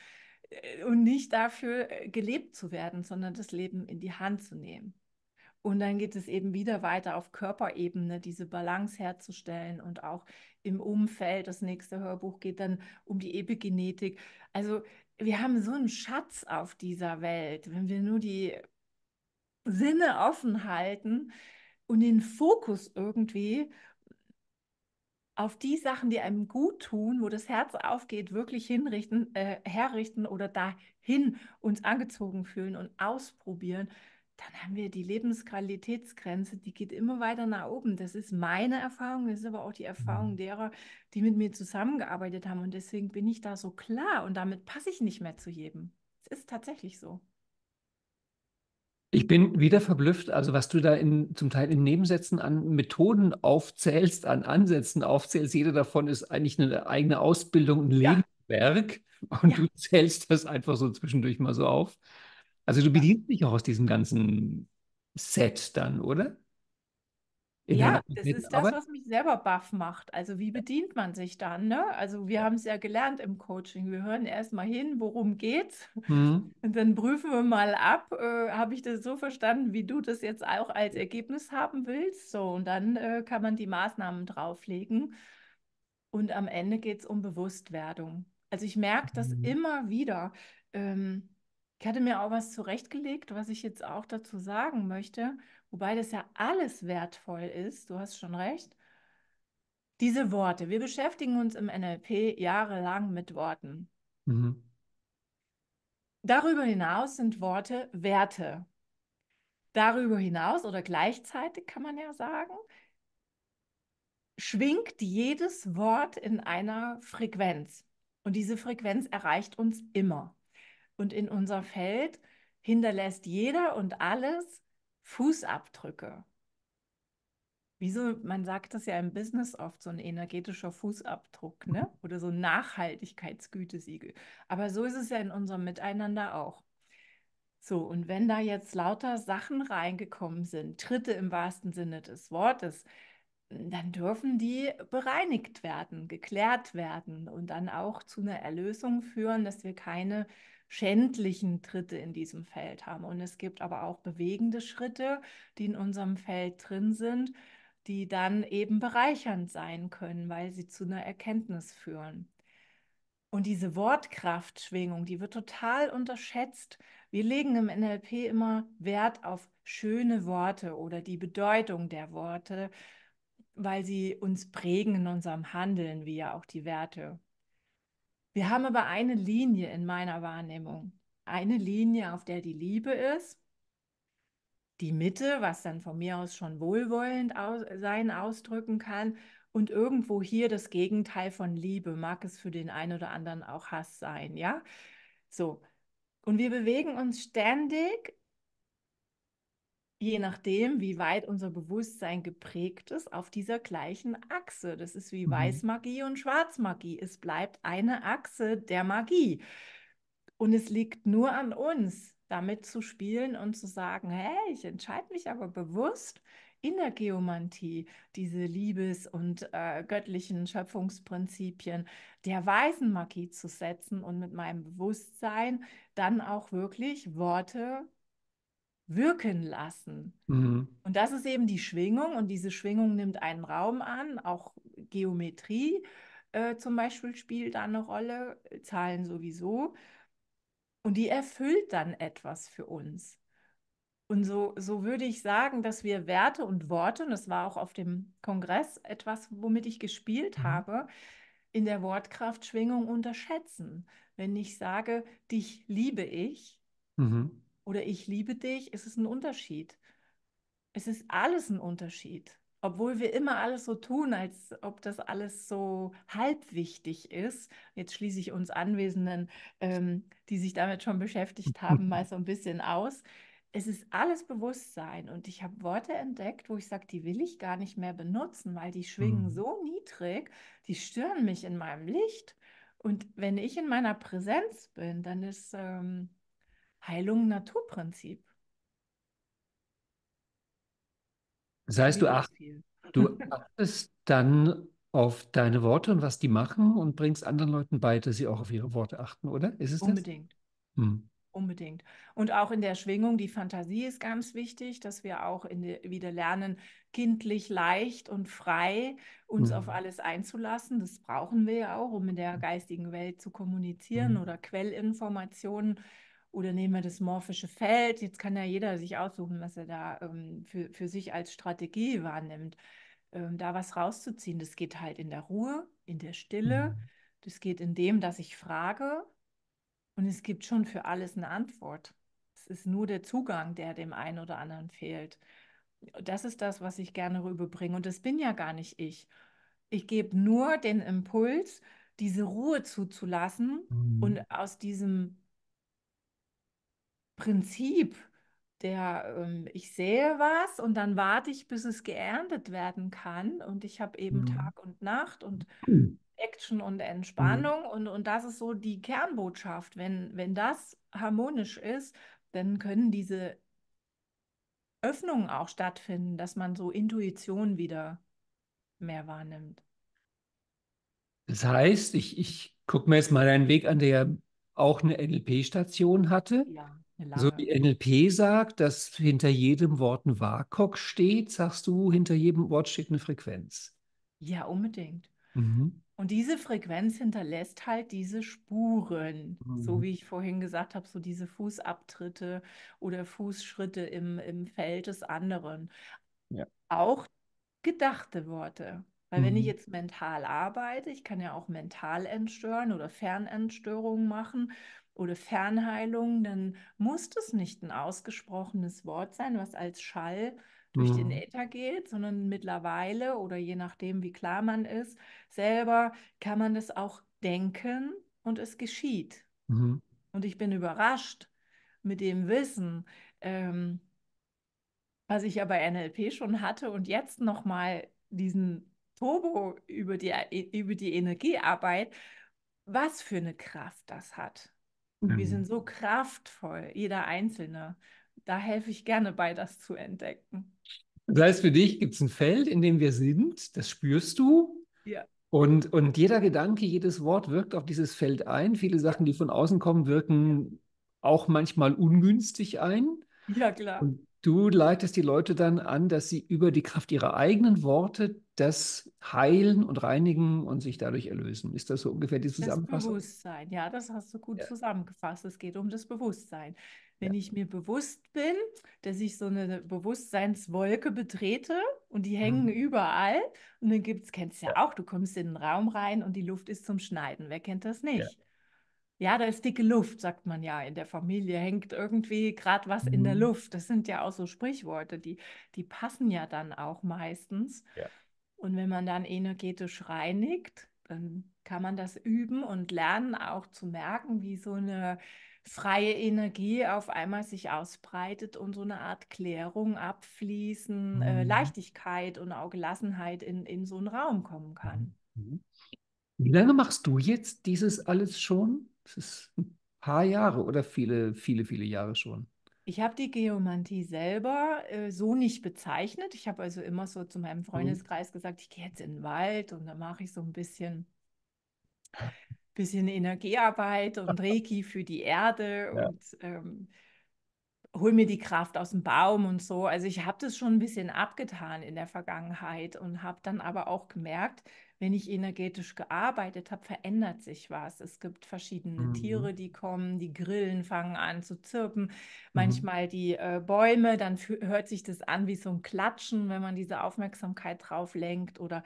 äh, und nicht dafür äh, gelebt zu werden, sondern das Leben in die Hand zu nehmen. Und dann geht es eben wieder weiter auf Körperebene, diese Balance herzustellen und auch im Umfeld. Das nächste Hörbuch geht dann um die Epigenetik. Also wir haben so einen Schatz auf dieser Welt, wenn wir nur die Sinne offen halten und den Fokus irgendwie auf die Sachen, die einem gut tun, wo das Herz aufgeht, wirklich hinrichten, äh, herrichten oder dahin uns angezogen fühlen und ausprobieren, dann haben wir die Lebensqualitätsgrenze, die geht immer weiter nach oben. Das ist meine Erfahrung, das ist aber auch die Erfahrung mhm. derer, die mit mir zusammengearbeitet haben. Und deswegen bin ich da so klar und damit passe ich nicht mehr zu jedem. Es ist tatsächlich so. Ich bin wieder verblüfft, also was du da in, zum Teil in Nebensätzen an Methoden aufzählst, an Ansätzen aufzählst. Jede davon ist eigentlich eine eigene Ausbildung, ein ja. Lebenswerk. Und ja. du zählst das einfach so zwischendurch mal so auf. Also du bedienst dich auch aus diesem ganzen Set dann, oder? Ja, das ist das, was mich selber baff macht. Also wie bedient man sich dann? Ne? Also wir haben es ja gelernt im Coaching. Wir hören erstmal hin, worum geht's? Mhm. Und dann prüfen wir mal ab, äh, habe ich das so verstanden, wie du das jetzt auch als Ergebnis haben willst? So, und dann äh, kann man die Maßnahmen drauflegen. Und am Ende geht es um Bewusstwerdung. Also ich merke das mhm. immer wieder. Ähm, ich hatte mir auch was zurechtgelegt, was ich jetzt auch dazu sagen möchte wobei das ja alles wertvoll ist, du hast schon recht, diese Worte. Wir beschäftigen uns im NLP jahrelang mit Worten. Mhm. Darüber hinaus sind Worte Werte. Darüber hinaus oder gleichzeitig kann man ja sagen, schwingt jedes Wort in einer Frequenz. Und diese Frequenz erreicht uns immer. Und in unser Feld hinterlässt jeder und alles Fußabdrücke. Wieso, man sagt das ja im Business oft, so ein energetischer Fußabdruck, ne? Oder so ein Nachhaltigkeitsgütesiegel. Aber so ist es ja in unserem Miteinander auch. So, und wenn da jetzt lauter Sachen reingekommen sind, Tritte im wahrsten Sinne des Wortes, dann dürfen die bereinigt werden, geklärt werden und dann auch zu einer Erlösung führen, dass wir keine schändlichen Tritte in diesem Feld haben. Und es gibt aber auch bewegende Schritte, die in unserem Feld drin sind, die dann eben bereichernd sein können, weil sie zu einer Erkenntnis führen. Und diese Wortkraftschwingung, die wird total unterschätzt. Wir legen im NLP immer Wert auf schöne Worte oder die Bedeutung der Worte, weil sie uns prägen in unserem Handeln, wie ja auch die Werte wir haben aber eine Linie in meiner Wahrnehmung. Eine Linie, auf der die Liebe ist, die Mitte, was dann von mir aus schon wohlwollend aus sein ausdrücken kann, und irgendwo hier das Gegenteil von Liebe, mag es für den einen oder anderen auch Hass sein, ja? So. Und wir bewegen uns ständig je nachdem, wie weit unser Bewusstsein geprägt ist, auf dieser gleichen Achse. Das ist wie mhm. Weißmagie und Schwarzmagie. Es bleibt eine Achse der Magie. Und es liegt nur an uns, damit zu spielen und zu sagen, hey, ich entscheide mich aber bewusst in der Geomantie, diese Liebes- und äh, göttlichen Schöpfungsprinzipien der weißen Magie zu setzen und mit meinem Bewusstsein dann auch wirklich Worte wirken lassen. Mhm. Und das ist eben die Schwingung und diese Schwingung nimmt einen Raum an, auch Geometrie äh, zum Beispiel spielt da eine Rolle, Zahlen sowieso. Und die erfüllt dann etwas für uns. Und so, so würde ich sagen, dass wir Werte und Worte, und das war auch auf dem Kongress etwas, womit ich gespielt mhm. habe, in der Wortkraftschwingung unterschätzen. Wenn ich sage, dich liebe ich, mhm oder ich liebe dich, ist es ein Unterschied. Es ist alles ein Unterschied. Obwohl wir immer alles so tun, als ob das alles so halbwichtig ist. Jetzt schließe ich uns Anwesenden, ähm, die sich damit schon beschäftigt haben, mal so ein bisschen aus. Es ist alles Bewusstsein und ich habe Worte entdeckt, wo ich sage, die will ich gar nicht mehr benutzen, weil die schwingen mhm. so niedrig, die stören mich in meinem Licht. Und wenn ich in meiner Präsenz bin, dann ist ähm, Heilung Naturprinzip. Das heißt, du, ach, du achtest dann auf deine Worte und was die machen und bringst anderen Leuten bei, dass sie auch auf ihre Worte achten, oder? Ist es Unbedingt. Das? Hm. Unbedingt. Und auch in der Schwingung, die Fantasie ist ganz wichtig, dass wir auch die, wieder lernen, kindlich leicht und frei uns mhm. auf alles einzulassen. Das brauchen wir ja auch, um in der mhm. geistigen Welt zu kommunizieren mhm. oder Quellinformationen oder nehmen wir das morphische Feld. Jetzt kann ja jeder sich aussuchen, was er da ähm, für, für sich als Strategie wahrnimmt. Ähm, da was rauszuziehen, das geht halt in der Ruhe, in der Stille. Mhm. Das geht in dem, dass ich frage. Und es gibt schon für alles eine Antwort. Es ist nur der Zugang, der dem einen oder anderen fehlt. Das ist das, was ich gerne rüberbringe. Und das bin ja gar nicht ich. Ich gebe nur den Impuls, diese Ruhe zuzulassen mhm. und aus diesem Prinzip der, ähm, ich sehe was und dann warte ich, bis es geerntet werden kann. Und ich habe eben mhm. Tag und Nacht und hm. Action und mhm. Entspannung. Mhm. Und, und das ist so die Kernbotschaft. Wenn, wenn das harmonisch ist, dann können diese Öffnungen auch stattfinden, dass man so Intuition wieder mehr wahrnimmt. Das heißt, ich, ich gucke mir jetzt mal einen Weg an, der auch eine NLP-Station hatte. Ja. So wie NLP sagt, dass hinter jedem Wort ein WAKOK steht, sagst du, hinter jedem Wort steht eine Frequenz. Ja, unbedingt. Mhm. Und diese Frequenz hinterlässt halt diese Spuren, mhm. so wie ich vorhin gesagt habe, so diese Fußabtritte oder Fußschritte im, im Feld des anderen. Ja. Auch gedachte Worte. Weil mhm. wenn ich mhm. jetzt mental arbeite, ich kann ja auch mental entstören oder Fernentstörungen machen, oder Fernheilung, dann muss das nicht ein ausgesprochenes Wort sein, was als Schall durch mhm. den Äther geht, sondern mittlerweile oder je nachdem, wie klar man ist, selber kann man das auch denken und es geschieht. Mhm. Und ich bin überrascht mit dem Wissen, ähm, was ich ja bei NLP schon hatte und jetzt nochmal diesen Turbo über die, äh, über die Energiearbeit, was für eine Kraft das hat. Und ähm. wir sind so kraftvoll, jeder Einzelne. Da helfe ich gerne bei, das zu entdecken. Das heißt, für dich gibt es ein Feld, in dem wir sind, das spürst du. Ja. Und, und jeder Gedanke, jedes Wort wirkt auf dieses Feld ein. Viele Sachen, die von außen kommen, wirken auch manchmal ungünstig ein. Ja, klar. Und du leitest die Leute dann an, dass sie über die Kraft ihrer eigenen Worte das heilen und reinigen und sich dadurch erlösen. Ist das so ungefähr die Zusammenfassung? Das Bewusstsein, ja, das hast du gut ja. zusammengefasst. Es geht um das Bewusstsein. Wenn ja. ich mir bewusst bin, dass ich so eine Bewusstseinswolke betrete und die hängen mhm. überall und dann gibt es, kennst du ja auch, du kommst in den Raum rein und die Luft ist zum Schneiden. Wer kennt das nicht? Ja, da ist dicke Luft, sagt man ja. In der Familie hängt irgendwie gerade was in der mhm. Luft. Das sind ja auch so Sprichworte, die, die passen ja dann auch meistens. Ja. Und wenn man dann energetisch reinigt, dann kann man das üben und lernen auch zu merken, wie so eine freie Energie auf einmal sich ausbreitet und so eine Art Klärung, Abfließen, äh, mhm. Leichtigkeit und auch Gelassenheit in, in so einen Raum kommen kann. Mhm. Wie lange machst du jetzt dieses alles schon? Das ist ein paar Jahre oder viele, viele, viele Jahre schon. Ich habe die Geomantie selber äh, so nicht bezeichnet. Ich habe also immer so zu meinem mhm. Freundeskreis gesagt, ich gehe jetzt in den Wald und dann mache ich so ein bisschen, bisschen Energiearbeit und Reiki für die Erde ja. und ähm, hol mir die Kraft aus dem Baum und so. Also ich habe das schon ein bisschen abgetan in der Vergangenheit und habe dann aber auch gemerkt, wenn ich energetisch gearbeitet habe, verändert sich was. Es gibt verschiedene mhm. Tiere, die kommen, die Grillen fangen an zu zirpen, mhm. manchmal die äh, Bäume, dann hört sich das an wie so ein Klatschen, wenn man diese Aufmerksamkeit drauf lenkt oder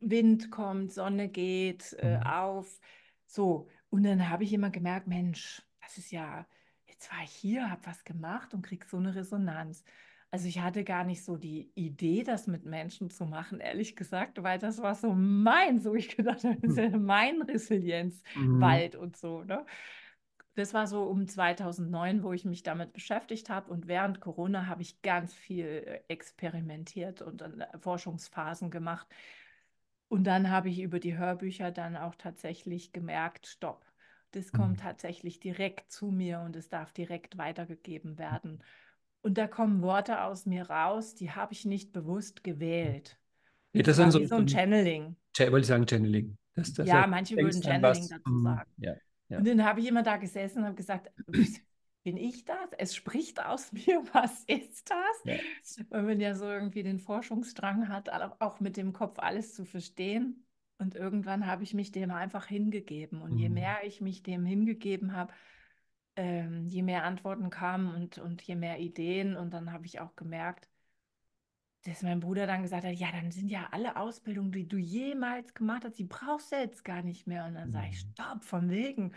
Wind kommt, Sonne geht äh, mhm. auf. So, und dann habe ich immer gemerkt, Mensch, das ist ja, jetzt war ich hier, habe was gemacht und krieg so eine Resonanz. Also ich hatte gar nicht so die Idee, das mit Menschen zu machen, ehrlich gesagt, weil das war so mein, so ich gedacht habe, das ist hm. ja mein mhm. Resilienzwald mhm. und so. Ne? Das war so um 2009, wo ich mich damit beschäftigt habe. Und während Corona habe ich ganz viel äh, experimentiert und äh, Forschungsphasen gemacht. Und dann habe ich über die Hörbücher dann auch tatsächlich gemerkt, stopp, das kommt hm. tatsächlich direkt zu mir und es darf direkt weitergegeben hm. werden. Und da kommen Worte aus mir raus, die habe ich nicht bewusst gewählt. Nee, das, ist so, so, ein ähm, Channeling. Ch wollte ich sagen, Channeling. Das, das ja, manche würden Channeling dazu hm, sagen. Ja, ja. Und dann habe ich immer da gesessen und habe gesagt, bin ich das? Es spricht aus mir, was ist das? Ja. Weil man ja so irgendwie den Forschungsdrang hat, auch mit dem Kopf alles zu verstehen. Und irgendwann habe ich mich dem einfach hingegeben. Und mhm. je mehr ich mich dem hingegeben habe, ähm, je mehr Antworten kamen und, und je mehr Ideen. Und dann habe ich auch gemerkt, dass mein Bruder dann gesagt hat, ja, dann sind ja alle Ausbildungen, die du jemals gemacht hast, die brauchst du jetzt gar nicht mehr. Und dann sage ich, mhm. stopp, von wegen.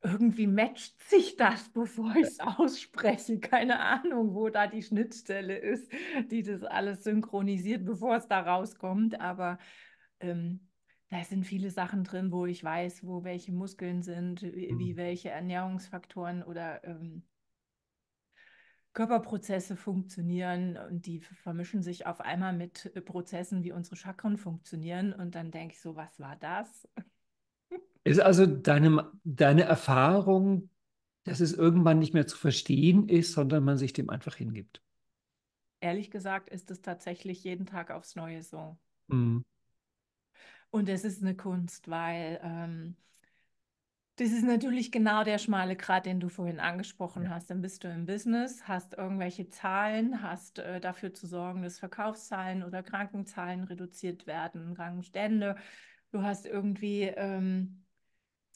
Irgendwie matcht sich das, bevor ich es ausspreche. Keine Ahnung, wo da die Schnittstelle ist, die das alles synchronisiert, bevor es da rauskommt. Aber ähm, da sind viele Sachen drin, wo ich weiß, wo welche Muskeln sind, wie, wie mhm. welche Ernährungsfaktoren oder ähm, Körperprozesse funktionieren und die vermischen sich auf einmal mit äh, Prozessen, wie unsere Chakren funktionieren. Und dann denke ich so, was war das? Ist also deine, deine Erfahrung, dass es irgendwann nicht mehr zu verstehen ist, sondern man sich dem einfach hingibt? Ehrlich gesagt ist es tatsächlich jeden Tag aufs Neue so. Mhm. Und es ist eine Kunst, weil ähm, das ist natürlich genau der schmale Grat, den du vorhin angesprochen ja. hast. Dann bist du im Business, hast irgendwelche Zahlen, hast äh, dafür zu sorgen, dass Verkaufszahlen oder Krankenzahlen reduziert werden, Krankenstände. Du hast irgendwie ähm,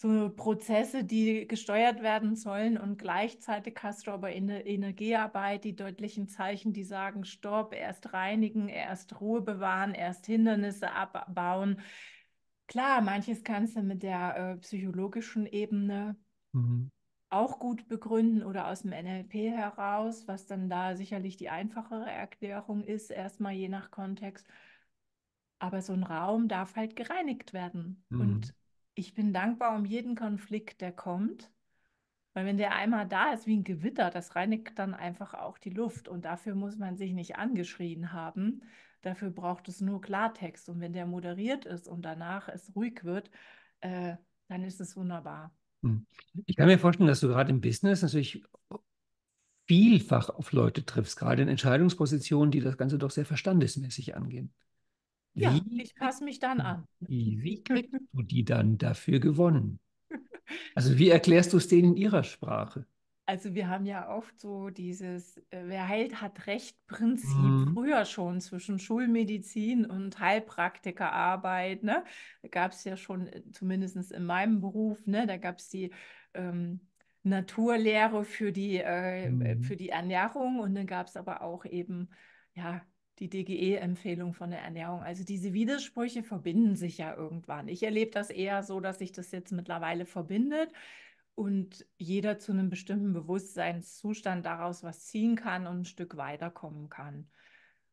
so Prozesse, die gesteuert werden sollen und gleichzeitig hast du aber in der Energiearbeit die deutlichen Zeichen, die sagen, stopp, erst reinigen, erst Ruhe bewahren, erst Hindernisse abbauen. Klar, manches kannst du mit der äh, psychologischen Ebene mhm. auch gut begründen oder aus dem NLP heraus, was dann da sicherlich die einfachere Erklärung ist, erstmal je nach Kontext. Aber so ein Raum darf halt gereinigt werden. Mhm. Und ich bin dankbar um jeden Konflikt, der kommt. Weil wenn der einmal da ist wie ein Gewitter, das reinigt dann einfach auch die Luft. Und dafür muss man sich nicht angeschrien haben. Dafür braucht es nur Klartext. Und wenn der moderiert ist und danach es ruhig wird, äh, dann ist es wunderbar. Hm. Ich kann mir vorstellen, dass du gerade im Business natürlich vielfach auf Leute triffst, gerade in Entscheidungspositionen, die das Ganze doch sehr verstandesmäßig angehen. Ja, wie, ich passe mich dann an. Wie, wie kriegst du die dann dafür gewonnen? Also wie erklärst du es denen in ihrer Sprache? Also wir haben ja oft so dieses äh, Wer heilt hat recht Prinzip mhm. früher schon zwischen Schulmedizin und Heilpraktikerarbeit. Ne? Da gab es ja schon, äh, zumindest in meinem Beruf, ne? da gab es die ähm, Naturlehre für die, äh, äh, mhm. für die Ernährung und dann gab es aber auch eben ja, die DGE-Empfehlung von der Ernährung. Also diese Widersprüche verbinden sich ja irgendwann. Ich erlebe das eher so, dass sich das jetzt mittlerweile verbindet und jeder zu einem bestimmten Bewusstseinszustand daraus was ziehen kann und ein Stück weiterkommen kann.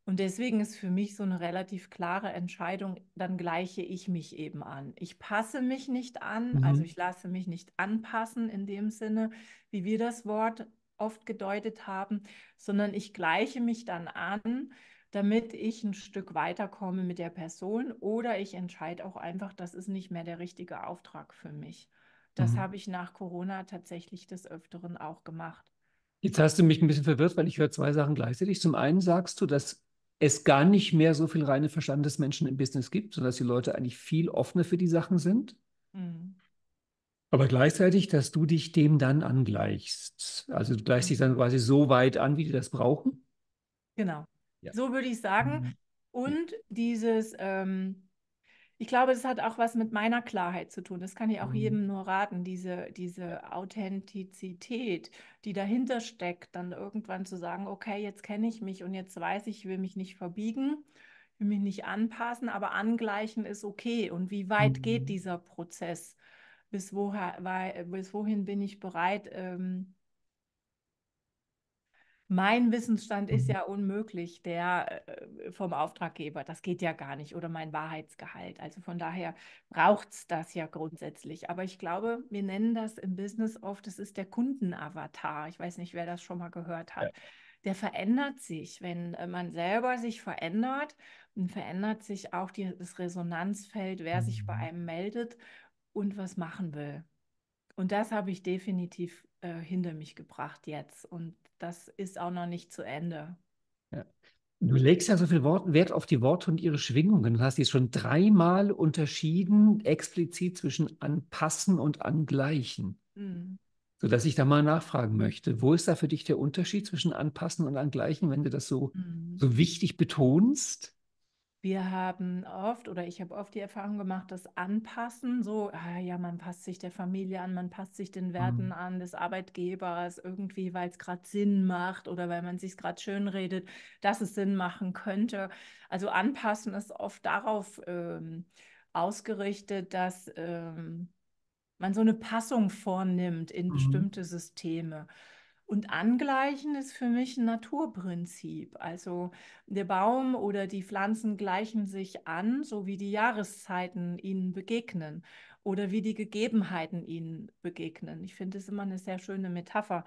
Und deswegen ist für mich so eine relativ klare Entscheidung, dann gleiche ich mich eben an. Ich passe mich nicht an, also mhm. also ich lasse mich nicht anpassen in dem Sinne, wie wir das Wort oft gedeutet haben, sondern ich gleiche mich dann an damit ich ein Stück weiterkomme mit der Person oder ich entscheide auch einfach, das ist nicht mehr der richtige Auftrag für mich. Das mhm. habe ich nach Corona tatsächlich des Öfteren auch gemacht. Jetzt hast du mich ein bisschen verwirrt, weil ich höre zwei Sachen gleichzeitig. Zum einen sagst du, dass es gar nicht mehr so viel reine Verstand des Menschen im Business gibt, sondern dass die Leute eigentlich viel offener für die Sachen sind. Mhm. Aber gleichzeitig, dass du dich dem dann angleichst. Also du gleichst mhm. dich dann quasi so weit an, wie die das brauchen. Genau. Ja. So würde ich sagen. Mhm. Und dieses, ähm, ich glaube, das hat auch was mit meiner Klarheit zu tun. Das kann ich auch mhm. jedem nur raten, diese, diese Authentizität, die dahinter steckt, dann irgendwann zu sagen, okay, jetzt kenne ich mich und jetzt weiß ich, ich will mich nicht verbiegen, will mich nicht anpassen, aber angleichen ist okay. Und wie weit mhm. geht dieser Prozess? Bis, woher, weil, bis wohin bin ich bereit? Ähm, mein Wissensstand ist mhm. ja unmöglich, der äh, äh, vom Auftraggeber, das geht ja gar nicht, oder mein Wahrheitsgehalt. Also von daher braucht es das ja grundsätzlich. Aber ich glaube, wir nennen das im Business oft, das ist der Kundenavatar. Ich weiß nicht, wer das schon mal gehört hat. Ja. Der verändert sich. Wenn äh, man selber sich verändert, dann verändert sich auch die, das Resonanzfeld, wer sich bei mhm. einem meldet und was machen will. Und das habe ich definitiv äh, hinter mich gebracht jetzt. Und das ist auch noch nicht zu Ende. Ja. Du legst ja so viel Wert auf die Worte und ihre Schwingungen. Du hast jetzt schon dreimal unterschieden, explizit zwischen anpassen und angleichen. Mhm. Sodass ich da mal nachfragen möchte, wo ist da für dich der Unterschied zwischen anpassen und angleichen, wenn du das so, mhm. so wichtig betonst? Wir haben oft oder ich habe oft die Erfahrung gemacht, dass Anpassen so, ah ja, man passt sich der Familie an, man passt sich den Werten mhm. an des Arbeitgebers irgendwie, weil es gerade Sinn macht oder weil man sich gerade schön redet, dass es Sinn machen könnte. Also Anpassen ist oft darauf ähm, ausgerichtet, dass ähm, man so eine Passung vornimmt in mhm. bestimmte Systeme. Und angleichen ist für mich ein Naturprinzip. Also der Baum oder die Pflanzen gleichen sich an, so wie die Jahreszeiten ihnen begegnen oder wie die Gegebenheiten ihnen begegnen. Ich finde es immer eine sehr schöne Metapher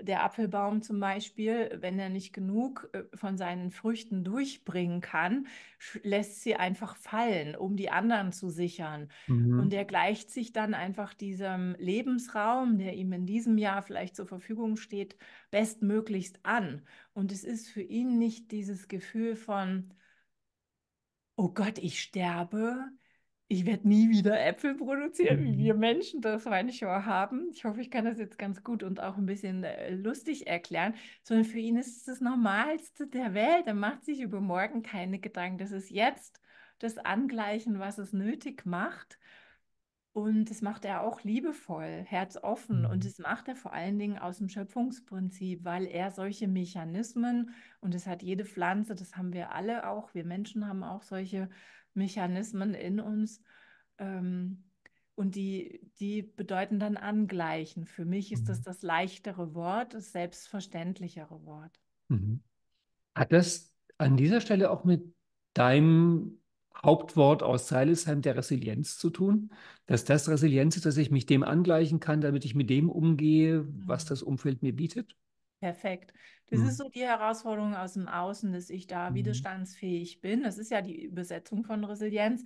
der Apfelbaum zum Beispiel, wenn er nicht genug äh, von seinen Früchten durchbringen kann, lässt sie einfach fallen, um die anderen zu sichern. Mhm. Und er gleicht sich dann einfach diesem Lebensraum, der ihm in diesem Jahr vielleicht zur Verfügung steht, bestmöglichst an. Und es ist für ihn nicht dieses Gefühl von, oh Gott, ich sterbe, ich werde nie wieder Äpfel produzieren, wie wir mhm. Menschen das manchmal haben. Ich hoffe, ich kann das jetzt ganz gut und auch ein bisschen äh, lustig erklären, sondern für ihn ist es das Normalste der Welt. Er macht sich über morgen keine Gedanken. Das ist jetzt das Angleichen, was es nötig macht. Und das macht er auch liebevoll, herzoffen. Und mhm. das macht er vor allen Dingen aus dem Schöpfungsprinzip, weil er solche Mechanismen, und das hat jede Pflanze, das haben wir alle auch, wir Menschen haben auch solche Mechanismen, Mechanismen in uns. Ähm, und die, die bedeuten dann angleichen. Für mich ist das mhm. das leichtere Wort, das selbstverständlichere Wort. Mhm. Hat das an dieser Stelle auch mit deinem Hauptwort aus Seilesheim der Resilienz zu tun? Dass das Resilienz ist, dass ich mich dem angleichen kann, damit ich mit dem umgehe, was mhm. das Umfeld mir bietet? Perfekt. Das mhm. ist so die Herausforderung aus dem Außen, dass ich da mhm. widerstandsfähig bin. Das ist ja die Übersetzung von Resilienz,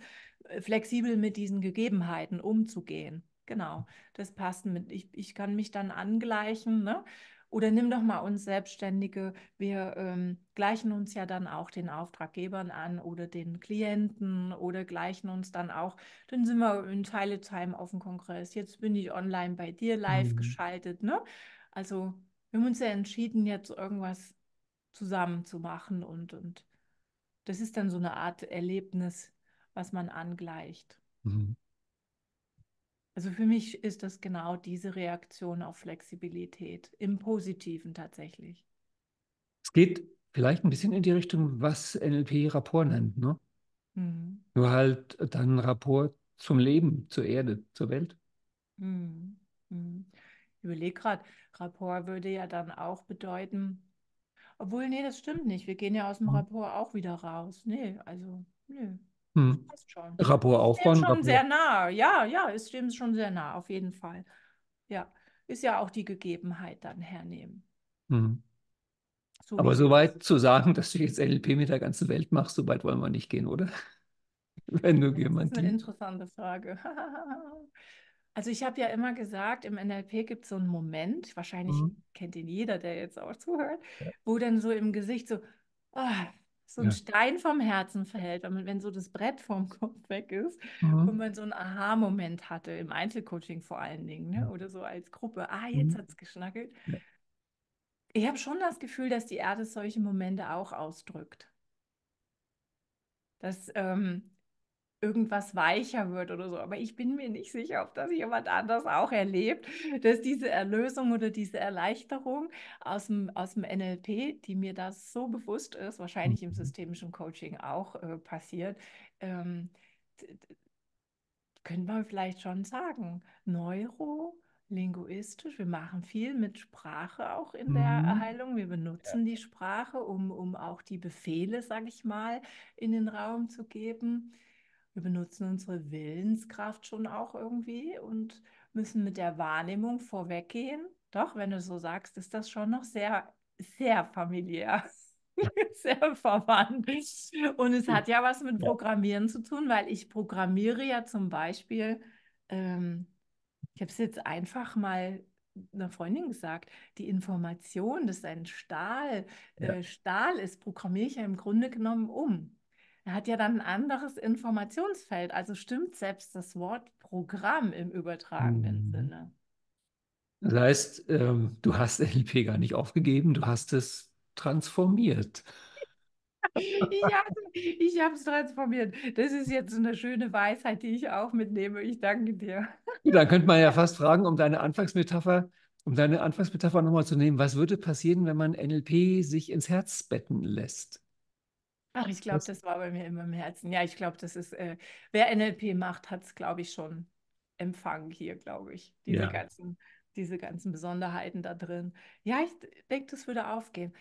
äh, flexibel mit diesen Gegebenheiten umzugehen. Genau, das passt mit. Ich, ich kann mich dann angleichen. Ne? Oder nimm doch mal uns Selbstständige. Wir ähm, gleichen uns ja dann auch den Auftraggebern an oder den Klienten oder gleichen uns dann auch. Dann sind wir in Teile Time auf dem Kongress. Jetzt bin ich online bei dir live mhm. geschaltet. Ne? Also wir haben uns ja entschieden, jetzt irgendwas zusammen zu machen und, und das ist dann so eine Art Erlebnis, was man angleicht. Mhm. Also für mich ist das genau diese Reaktion auf Flexibilität im Positiven tatsächlich. Es geht vielleicht ein bisschen in die Richtung, was NLP Rapport nennt, ne? Mhm. Nur halt dann Rapport zum Leben, zur Erde, zur Welt. Mhm. mhm überlege gerade, Rapport würde ja dann auch bedeuten, obwohl, nee, das stimmt nicht. Wir gehen ja aus dem hm. Rapport auch wieder raus. Nee, also, nö. Hm. Passt schon. Rapport aufbauen. Ist schon Rapport. sehr nah. Ja, ja, ist dem schon sehr nah, auf jeden Fall. Ja, ist ja auch die Gegebenheit dann hernehmen. Hm. So Aber soweit zu sagen, dass du jetzt LP mit der ganzen Welt machst, so weit wollen wir nicht gehen, oder? Wenn du jemand. Das ist eine interessante Frage. Also ich habe ja immer gesagt, im NLP gibt es so einen Moment, wahrscheinlich mhm. kennt ihn jeder, der jetzt auch zuhört, ja. wo dann so im Gesicht so, oh, so ein ja. Stein vom Herzen verhält, wenn, man, wenn so das Brett vom Kopf weg ist mhm. und man so einen Aha-Moment hatte, im Einzelcoaching vor allen Dingen, ne? oder so als Gruppe, ah, jetzt mhm. hat es geschnackelt. Ja. Ich habe schon das Gefühl, dass die Erde solche Momente auch ausdrückt. Dass ähm, irgendwas weicher wird oder so. Aber ich bin mir nicht sicher, ob das jemand anders auch erlebt, dass diese Erlösung oder diese Erleichterung aus dem, aus dem NLP, die mir das so bewusst ist, wahrscheinlich im mhm. systemischen Coaching auch äh, passiert, ähm, könnte man vielleicht schon sagen, Neuro. Linguistisch, wir machen viel mit Sprache auch in mhm. der Heilung. Wir benutzen ja. die Sprache, um, um auch die Befehle, sage ich mal, in den Raum zu geben wir benutzen unsere Willenskraft schon auch irgendwie und müssen mit der Wahrnehmung vorweggehen. Doch, wenn du so sagst, ist das schon noch sehr, sehr familiär, sehr verwandt. Und es hat ja was mit Programmieren zu tun, weil ich programmiere ja zum Beispiel, ähm, ich habe es jetzt einfach mal einer Freundin gesagt, die Information, dass ein Stahl ja. äh, Stahl ist, programmiere ich ja im Grunde genommen um. Er hat ja dann ein anderes Informationsfeld. Also stimmt selbst das Wort Programm im übertragenen mhm. Sinne. Das heißt, ähm, du hast LP gar nicht aufgegeben, du hast es transformiert. ich habe es transformiert. Das ist jetzt so eine schöne Weisheit, die ich auch mitnehme. Ich danke dir. Dann könnte man ja fast fragen, um deine Anfangsmetapher, um deine Anfangsmetapher nochmal zu nehmen, was würde passieren, wenn man NLP sich ins Herz betten lässt? Ach, ich glaube, das war bei mir immer im Herzen. Ja, ich glaube, das ist, äh, wer NLP macht, hat es, glaube ich, schon empfangen hier, glaube ich. Diese, ja. ganzen, diese ganzen Besonderheiten da drin. Ja, ich denke, das würde aufgehen.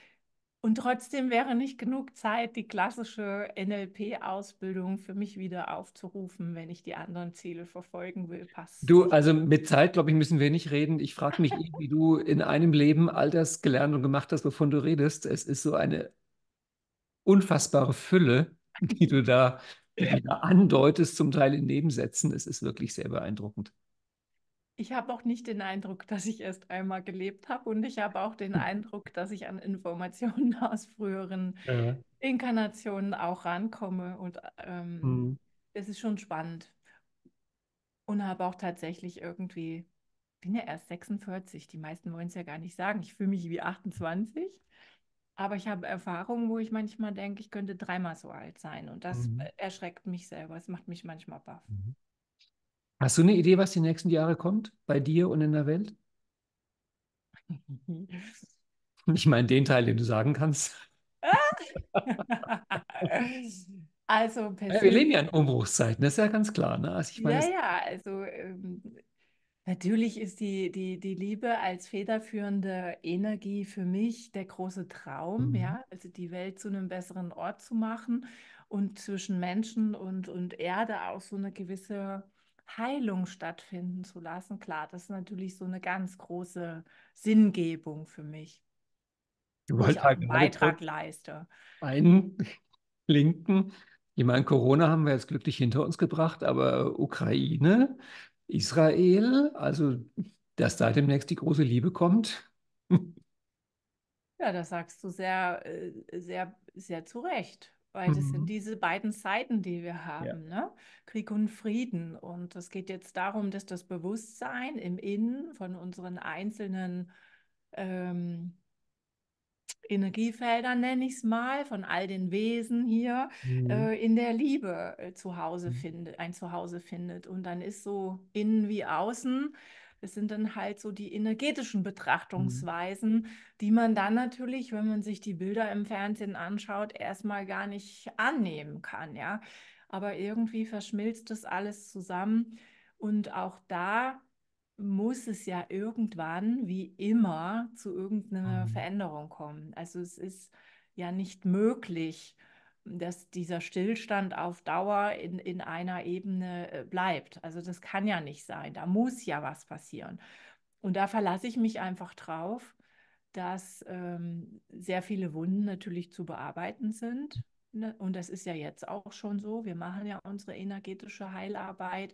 Und trotzdem wäre nicht genug Zeit, die klassische NLP-Ausbildung für mich wieder aufzurufen, wenn ich die anderen Ziele verfolgen will. Passt. Du, also mit Zeit, glaube ich, müssen wir nicht reden. Ich frage mich, eh, wie du in einem Leben all das gelernt und gemacht hast, wovon du redest. Es ist so eine unfassbare Fülle, die du da, die da andeutest, zum Teil in Nebensätzen. Es ist wirklich sehr beeindruckend. Ich habe auch nicht den Eindruck, dass ich erst einmal gelebt habe und ich habe auch den hm. Eindruck, dass ich an Informationen aus früheren ja. Inkarnationen auch rankomme und ähm, mhm. es ist schon spannend und habe auch tatsächlich irgendwie, bin ja erst 46, die meisten wollen es ja gar nicht sagen, ich fühle mich wie 28. Aber ich habe Erfahrungen, wo ich manchmal denke, ich könnte dreimal so alt sein. Und das mhm. Äh, erschreckt mich selber. Es macht mich manchmal baff. Mhm. Hast du eine Idee, was die nächsten Jahre kommt? Bei dir und in der Welt? ich meine, den Teil, den du sagen kannst. also persönlich. wir leben ja in Umbruchszeiten, ne? das ist ja ganz klar. Ne? Also ich meine, ja, ja, also ähm, Natürlich ist die, die, die Liebe als federführende Energie für mich der große Traum, Mhm. ja, also die Welt zu einem besseren Ort zu machen und zwischen Menschen und, und Erde auch so eine gewisse Heilung stattfinden zu lassen. Klar, das ist natürlich so eine ganz große Sinngebung für mich, Du ich wolltest auch halt einen gerade Beitrag leiste. einklinken. Ich meine, Corona haben wir jetzt glücklich hinter uns gebracht, aber Ukraine. Israel, also dass da demnächst die große Liebe kommt. Ja, das sagst du sehr, äh, sehr, sehr zu Recht, weil das mhm. sind diese beiden Seiten, die wir haben, ja. ne? Krieg und Frieden. Und es geht jetzt darum, dass das Bewusstsein im Innen von unseren einzelnen ähm, Energiefelder, nenne ich es mal, von all den Wesen hier mhm. äh, in der Liebe äh, zu Hause mhm. findet, ein Zuhause findet. Und dann ist so innen wie außen. Es sind dann halt so die energetischen mhm. Betrachtungsweisen, mhm. die man dann natürlich, wenn man sich die Bilder im Fernsehen anschaut, erstmal gar nicht annehmen kann, ja. Aber irgendwie verschmilzt das alles zusammen. Und auch da muss es ja irgendwann, wie immer, zu irgendeiner mhm. Veränderung kommen. Also es ist ja nicht möglich, dass dieser Stillstand auf Dauer in, in einer Ebene äh, bleibt. Also das kann ja nicht sein. Da muss ja was passieren. Und da verlasse ich mich einfach drauf, dass ähm, sehr viele Wunden natürlich zu bearbeiten sind. Ne? Und das ist ja jetzt auch schon so. Wir machen ja unsere energetische Heilarbeit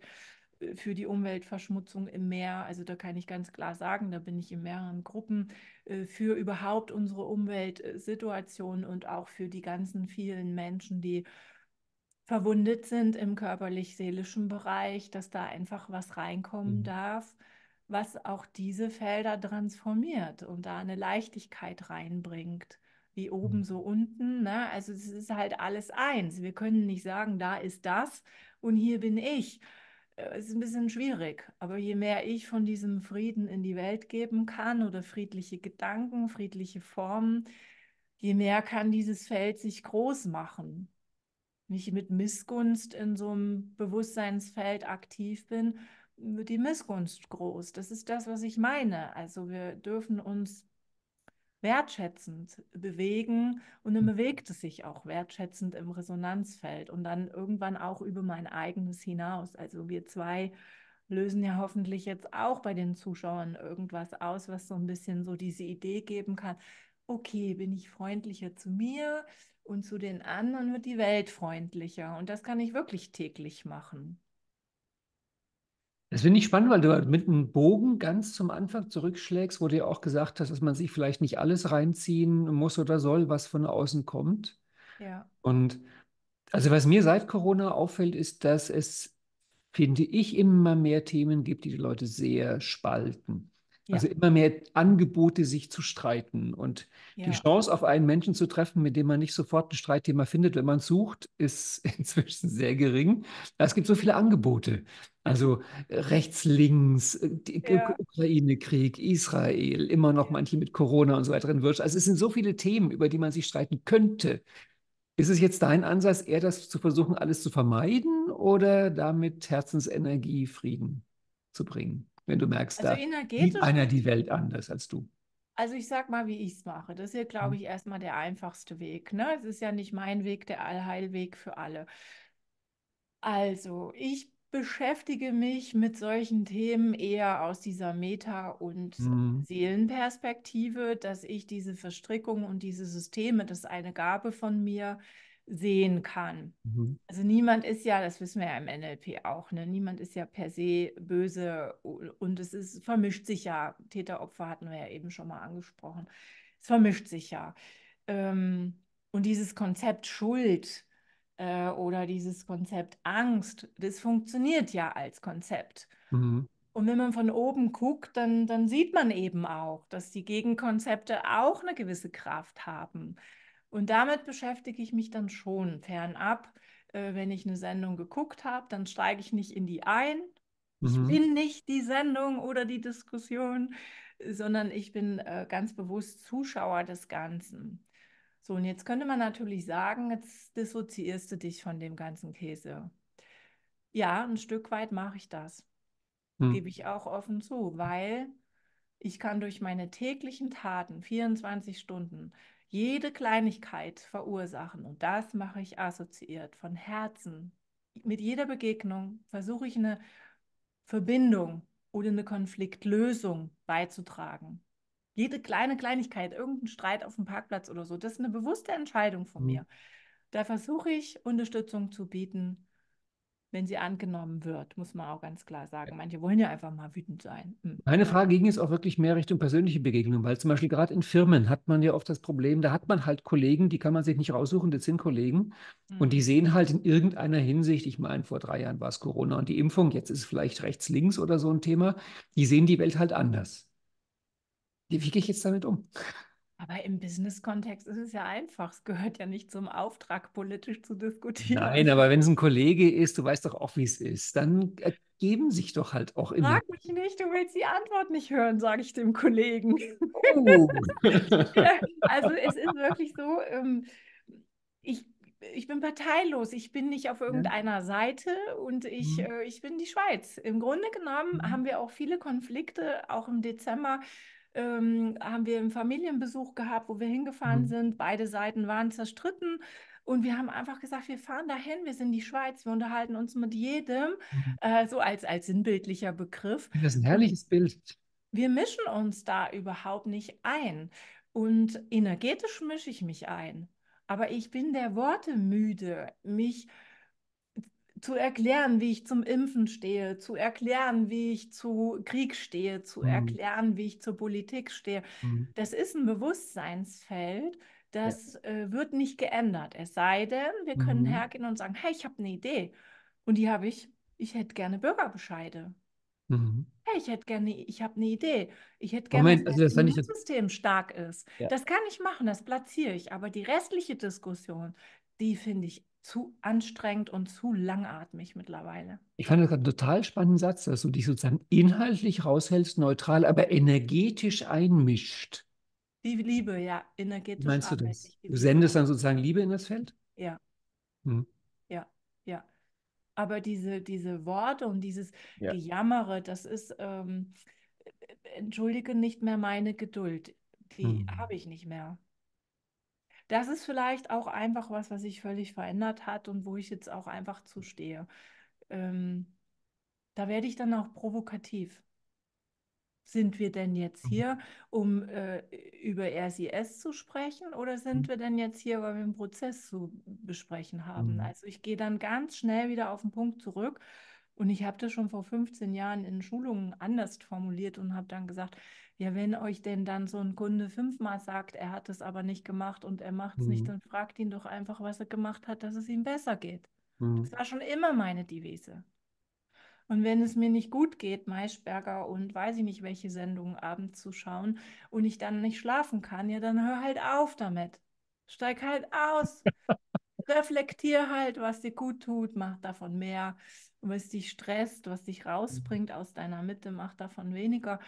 für die Umweltverschmutzung im Meer. Also da kann ich ganz klar sagen, da bin ich in mehreren Gruppen äh, für überhaupt unsere Umweltsituation und auch für die ganzen vielen Menschen, die verwundet sind im körperlich-seelischen Bereich, dass da einfach was reinkommen mhm. darf, was auch diese Felder transformiert und da eine Leichtigkeit reinbringt wie oben mhm. so unten. Ne? Also es ist halt alles eins. Wir können nicht sagen, da ist das und hier bin ich, äh, ist ein bisschen schwierig, aber je mehr ich von diesem Frieden in die Welt geben kann oder friedliche Gedanken, friedliche Formen, je mehr kann dieses Feld sich groß machen. Wenn ich mit Missgunst in so einem Bewusstseinsfeld aktiv bin, wird die Missgunst groß. Das ist das, was ich meine. Also wir dürfen uns wertschätzend bewegen und dann hm. bewegt es sich auch wertschätzend im Resonanzfeld und dann irgendwann auch über mein eigenes hinaus. Also wir zwei lösen ja hoffentlich jetzt auch bei den Zuschauern irgendwas aus, was so ein bisschen so diese Idee geben kann. Okay, bin ich freundlicher zu mir und zu den anderen wird die Welt freundlicher und das kann ich wirklich täglich machen. Das finde ich spannend, weil du halt mit einem Bogen ganz zum Anfang zurückschlägst, wo du ja auch gesagt hast, dass man sich vielleicht nicht alles reinziehen muss oder soll, was von außen kommt. Ja. Und also was mir seit Corona auffällt, ist, dass es, finde ich, immer mehr Themen gibt, die die Leute sehr spalten. Ja. Also immer mehr Angebote, sich zu streiten. Und ja. die Chance, auf einen Menschen zu treffen, mit dem man nicht sofort ein Streitthema findet, wenn man sucht, ist inzwischen sehr gering. Es gibt so viele Angebote. Also äh, rechts, links, äh, ja. Ukraine-Krieg, Israel, immer noch manche mit Corona und so weiter in Wirtschaft. Also es sind so viele Themen, über die man sich streiten könnte. Ist es jetzt dein Ansatz, eher das zu versuchen, alles zu vermeiden oder damit Herzensenergie, Frieden zu bringen? Wenn du merkst, also da sieht einer die Welt anders als du. Also ich sag mal, wie ich es mache. Das ist ja, hm. glaube ich, erstmal der einfachste Weg. Ne? Es ist ja nicht mein Weg, der Allheilweg für alle. Also, ich beschäftige mich mit solchen Themen eher aus dieser Meta- und mhm. Seelenperspektive, dass ich diese Verstrickung und diese Systeme, das ist eine Gabe von mir, sehen kann. Mhm. Also niemand ist ja, das wissen wir ja im NLP auch, ne? niemand ist ja per se böse und es ist, vermischt sich ja, Täter-Opfer hatten wir ja eben schon mal angesprochen, es vermischt sich ja. Ähm, und dieses Konzept Schuld, äh, oder dieses Konzept Angst, das funktioniert ja als Konzept. Mhm. Und wenn man von oben guckt, dann, dann sieht man eben auch, dass die Gegenkonzepte auch eine gewisse Kraft haben. Und damit beschäftige ich mich dann schon fernab. Äh, wenn ich eine Sendung geguckt habe, dann steige ich nicht in die ein. Mhm. Ich bin nicht die Sendung oder die Diskussion, sondern ich bin äh, ganz bewusst Zuschauer des Ganzen. So, und jetzt könnte man natürlich sagen, jetzt dissoziierst du dich von dem ganzen Käse. Ja, ein Stück weit mache ich das. Hm. Gebe ich auch offen zu, weil ich kann durch meine täglichen Taten 24 Stunden jede Kleinigkeit verursachen. Und das mache ich assoziiert, von Herzen. Mit jeder Begegnung versuche ich eine Verbindung oder eine Konfliktlösung beizutragen. Jede kleine Kleinigkeit, irgendein Streit auf dem Parkplatz oder so, das ist eine bewusste Entscheidung von mhm. mir. Da versuche ich, Unterstützung zu bieten, wenn sie angenommen wird, muss man auch ganz klar sagen. Manche wollen ja einfach mal wütend sein. Mhm. Meine Frage ging jetzt auch wirklich mehr Richtung persönliche Begegnung, weil zum Beispiel gerade in Firmen hat man ja oft das Problem, da hat man halt Kollegen, die kann man sich nicht raussuchen, das sind Kollegen mhm. und die hm. sehen halt in irgendeiner Hinsicht, ich meine, vor drei Jahren war es Corona und die Impfung, jetzt ist es vielleicht rechts, links oder so ein Thema, die sehen die Welt halt anders wie, wie gehe ich jetzt damit um? Aber im Business-Kontext ist es ja einfach. Es gehört ja nicht zum Auftrag, politisch zu diskutieren. Nein, aber wenn es ein Kollege ist, du weißt doch auch, wie es ist, dann ergeben äh, sich doch halt auch immer. Frag mich nicht, du willst die Antwort nicht hören, sage ich dem Kollegen. Oh. also es ist wirklich so, ähm, ich, ich bin parteilos, ich bin nicht auf irgendeiner Seite und ich, mhm. äh, ich bin die Schweiz. Im Grunde genommen mhm. haben wir auch viele Konflikte, auch im Dezember ähm, haben wir einen Familienbesuch gehabt, wo wir hingefahren mhm. sind. Beide Seiten waren zerstritten. Und wir haben einfach gesagt, wir fahren dahin, wir sind die Schweiz, wir unterhalten uns mit jedem, mhm. äh, so als, als sinnbildlicher Begriff. Das ist ein herrliches Bild. Wir mischen uns da überhaupt nicht ein. Und energetisch mische ich mich ein. Aber ich bin der Worte müde, mich zu erklären, wie ich zum Impfen stehe, zu erklären, wie ich zu Krieg stehe, zu mhm. erklären, wie ich zur Politik stehe. Mhm. Das ist ein Bewusstseinsfeld, das ja. äh, wird nicht geändert. Es sei denn, wir können mhm. hergehen und sagen, hey, ich habe eine Idee. Und die habe ich, ich hätte gerne Bürgerbescheide. Mhm. Hey, ich hätte gerne, ich habe eine Idee. Ich hätte gerne, Moment, also das, das Immunsystem jetzt... stark ist. Ja. Das kann ich machen, das platziere ich. Aber die restliche Diskussion, die finde ich zu anstrengend und zu langatmig mittlerweile. Ich fand das gerade einen total spannenden Satz, dass du dich sozusagen inhaltlich raushältst, neutral, aber energetisch einmischt. Die Liebe, ja, energetisch. meinst du das? Du sendest dann sozusagen Liebe in das Feld? Ja. Hm. Ja, ja. Aber diese, diese Worte und dieses ja. Gejammere, das ist, ähm, äh, äh, entschuldige nicht mehr meine Geduld. Die hm. habe ich nicht mehr das ist vielleicht auch einfach was, was sich völlig verändert hat und wo ich jetzt auch einfach zustehe. Ähm, da werde ich dann auch provokativ. Sind wir denn jetzt mhm. hier, um äh, über RCS zu sprechen oder sind mhm. wir denn jetzt hier, weil wir einen Prozess zu besprechen haben? Mhm. Also ich gehe dann ganz schnell wieder auf den Punkt zurück und ich habe das schon vor 15 Jahren in Schulungen anders formuliert und habe dann gesagt, ja, wenn euch denn dann so ein Kunde fünfmal sagt, er hat es aber nicht gemacht und er macht es mhm. nicht, dann fragt ihn doch einfach, was er gemacht hat, dass es ihm besser geht. Mhm. Das war schon immer meine Devise. Und wenn es mir nicht gut geht, Maisberger und weiß ich nicht, welche Sendungen abends zu schauen und ich dann nicht schlafen kann, ja, dann hör halt auf damit. Steig halt aus. Reflektier halt, was dir gut tut, mach davon mehr. Und was dich stresst, was dich mhm. rausbringt aus deiner Mitte, mach davon weniger.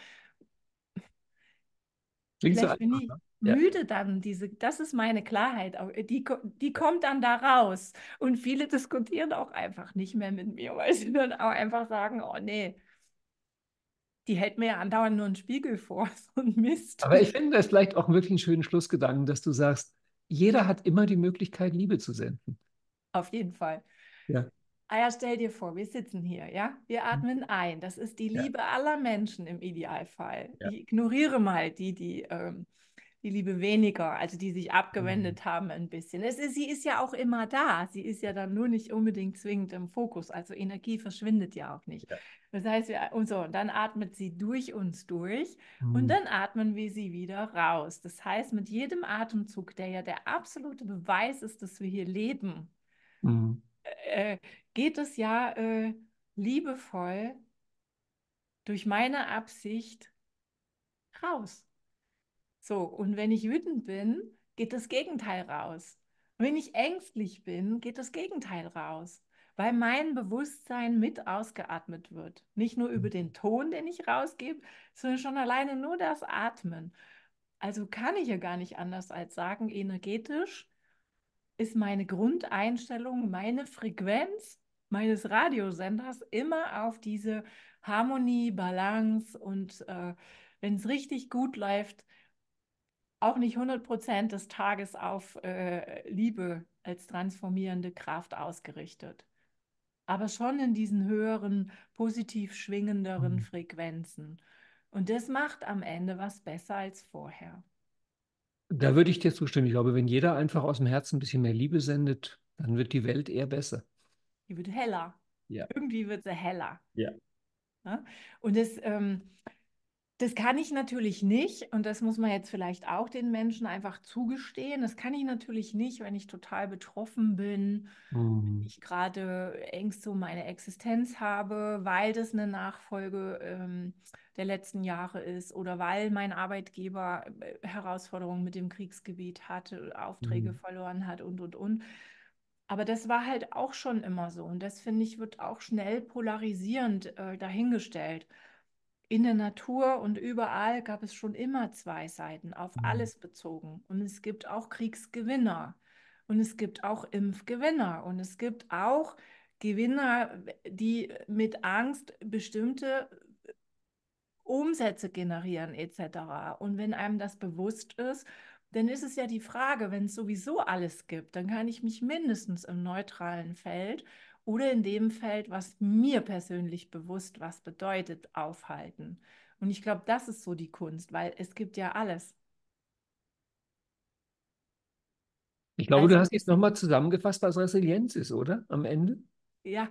Klingt Vielleicht so bin ich ja. müde dann, diese, das ist meine Klarheit, äh, die, die kommt dann da raus. Und viele diskutieren auch einfach nicht mehr mit mir, weil sie dann auch einfach sagen, oh nee, die hält mir ja andauernd nur einen Spiegel vor, so ein Mist. Aber ich finde das vielleicht auch wirklich einen schönen Schlussgedanken, dass du sagst, jeder hat immer die Möglichkeit, Liebe zu senden. Auf jeden Fall. Ja. Ah ja, stell dir vor, wir sitzen hier, ja? Wir mhm. atmen ein. Das ist die Liebe ja. aller Menschen im Idealfall. Ja. Ich ignoriere mal die, die ähm, die Liebe weniger, also die sich mhm. abgewendet mhm. haben ein bisschen. Es ist, sie ist ja auch immer da. Sie ist ja dann nur nicht unbedingt zwingend im Fokus. Also Energie verschwindet ja auch nicht. Ja. Das heißt, wir, und so, und dann atmet sie durch uns durch mhm. und dann atmen wir sie wieder raus. Das heißt, mit jedem Atemzug, der ja der absolute Beweis ist, dass wir hier leben, mhm. Äh, äh, geht es ja äh, liebevoll durch meine Absicht raus. So, und wenn ich wütend bin, geht das Gegenteil raus. wenn ich ängstlich bin, geht das Gegenteil raus, weil mein Bewusstsein mit ausgeatmet wird. Nicht nur über hm. den Ton, den ich rausgebe, sondern schon alleine nur das Atmen. Also kann ich ja gar nicht anders als sagen, energetisch ist meine Grundeinstellung, meine Frequenz meines Radiosenders immer auf diese Harmonie, Balance und äh, wenn es richtig gut läuft, auch nicht 100 Prozent des Tages auf äh, Liebe als transformierende Kraft ausgerichtet. Aber schon in diesen höheren, positiv schwingenderen mhm. Frequenzen. Und das macht am Ende was besser als vorher. Da würde ich dir zustimmen. Ich glaube, wenn jeder einfach aus dem Herzen ein bisschen mehr Liebe sendet, dann wird die Welt eher besser. Die wird heller. Ja. Irgendwie wird sie heller. Ja. Ne? Und das, ähm, das kann ich natürlich nicht und das muss man jetzt vielleicht auch den Menschen einfach zugestehen. Das kann ich natürlich nicht, wenn ich total betroffen bin, mhm. wenn ich gerade Ängste um meine Existenz habe, weil das eine Nachfolge ähm, der letzten Jahre ist oder weil mein Arbeitgeber äh, Herausforderungen mit dem Kriegsgebiet hatte, Aufträge mhm. verloren hat und, und, und. Aber das war halt auch schon immer so und das finde ich wird auch schnell polarisierend äh, dahingestellt in der Natur und überall gab es schon immer zwei Seiten, auf mhm. alles bezogen. Und es gibt auch Kriegsgewinner und es gibt auch Impfgewinner und es gibt auch Gewinner, die mit Angst bestimmte Umsätze generieren etc. Und wenn einem das bewusst ist, dann ist es ja die Frage, wenn es sowieso alles gibt, dann kann ich mich mindestens im neutralen Feld oder in dem Feld, was mir persönlich bewusst was bedeutet, aufhalten. Und ich glaube, das ist so die Kunst, weil es gibt ja alles. Ich glaube, also, du hast jetzt nochmal zusammengefasst, was Resilienz ist, oder? Am Ende? Ja,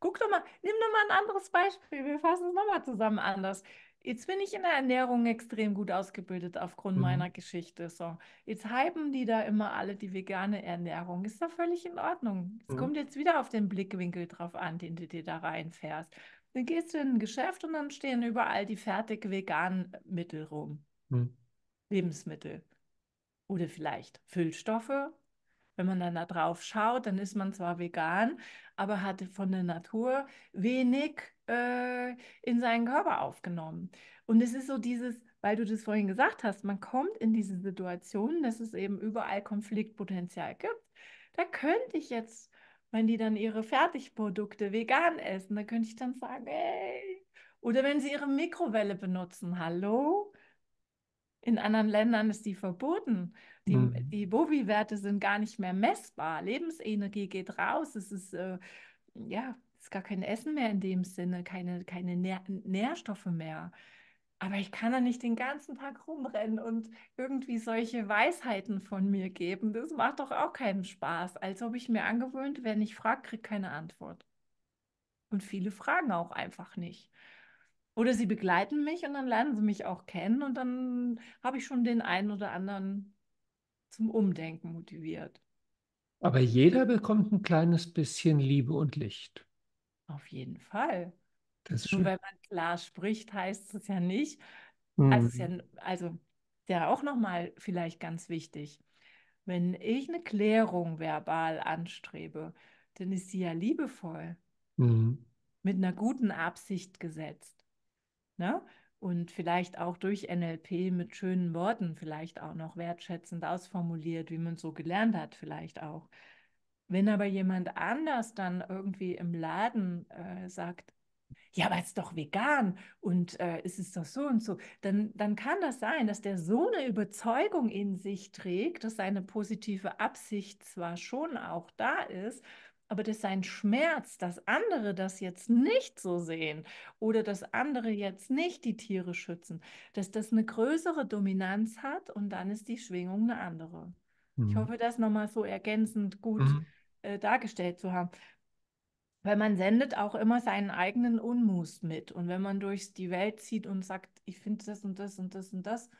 Guck doch mal, nimm doch mal ein anderes Beispiel. Wir fassen es nochmal zusammen anders. Jetzt bin ich in der Ernährung extrem gut ausgebildet aufgrund mhm. meiner Geschichte. So, jetzt hypen die da immer alle die vegane Ernährung. Ist da völlig in Ordnung. Es mhm. kommt jetzt wieder auf den Blickwinkel drauf an, den du dir da reinfährst. Dann gehst du in ein Geschäft und dann stehen überall die fertig veganen Mittel rum. Mhm. Lebensmittel. Oder vielleicht Füllstoffe wenn man dann da drauf schaut, dann ist man zwar vegan, aber hatte von der Natur wenig äh, in seinen Körper aufgenommen. Und es ist so dieses, weil du das vorhin gesagt hast, man kommt in diese Situation, dass es eben überall Konfliktpotenzial gibt. Da könnte ich jetzt, wenn die dann ihre Fertigprodukte vegan essen, da könnte ich dann sagen, ey, oder wenn sie ihre Mikrowelle benutzen, hallo, in anderen Ländern ist die verboten. Die, mhm. die Bovi-Werte sind gar nicht mehr messbar. Lebensenergie geht raus. Es ist, äh, ja, ist gar kein Essen mehr in dem Sinne, keine, keine Nähr Nährstoffe mehr. Aber ich kann da nicht den ganzen Tag rumrennen und irgendwie solche Weisheiten von mir geben. Das macht doch auch keinen Spaß. Als ob ich mir angewöhnt, wer nicht fragt, kriegt keine Antwort. Und viele fragen auch einfach nicht. Oder sie begleiten mich und dann lernen sie mich auch kennen und dann habe ich schon den einen oder anderen zum Umdenken motiviert. Aber jeder bekommt ein kleines bisschen Liebe und Licht. Auf jeden Fall. Das ist Nur weil man klar spricht, heißt es ja nicht. Also mhm. Also, ja, also der auch nochmal vielleicht ganz wichtig. Wenn ich eine Klärung verbal anstrebe, dann ist sie ja liebevoll, mhm. mit einer guten Absicht gesetzt. Ne? Und vielleicht auch durch NLP mit schönen Worten, vielleicht auch noch wertschätzend ausformuliert, wie man so gelernt hat, vielleicht auch. Wenn aber jemand anders dann irgendwie im Laden äh, sagt, ja, aber es ist doch vegan und äh, es ist doch so und so, dann, dann kann das sein, dass der so eine Überzeugung in sich trägt, dass seine positive Absicht zwar schon auch da ist, aber das ist ein Schmerz, dass andere das jetzt nicht so sehen oder dass andere jetzt nicht die Tiere schützen, dass das eine größere Dominanz hat und dann ist die Schwingung eine andere. Mhm. Ich hoffe, das nochmal so ergänzend gut mhm. äh, dargestellt zu haben. Weil man sendet auch immer seinen eigenen Unmut mit. Und wenn man durch die Welt zieht und sagt, ich finde das und das und das und das,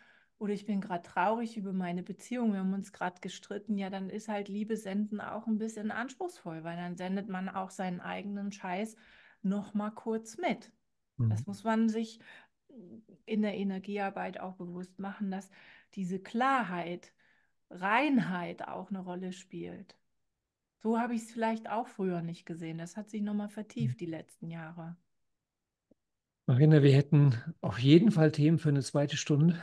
oder ich bin gerade traurig über meine Beziehung, wir haben uns gerade gestritten, ja, dann ist halt Liebe senden auch ein bisschen anspruchsvoll, weil dann sendet man auch seinen eigenen Scheiß nochmal kurz mit. Mhm. Das muss man sich in der Energiearbeit auch bewusst machen, dass diese Klarheit, Reinheit auch eine Rolle spielt. So habe ich es vielleicht auch früher nicht gesehen. Das hat sich nochmal vertieft mhm. die letzten Jahre. Marina, wir hätten auf jeden Fall Themen für eine zweite Stunde.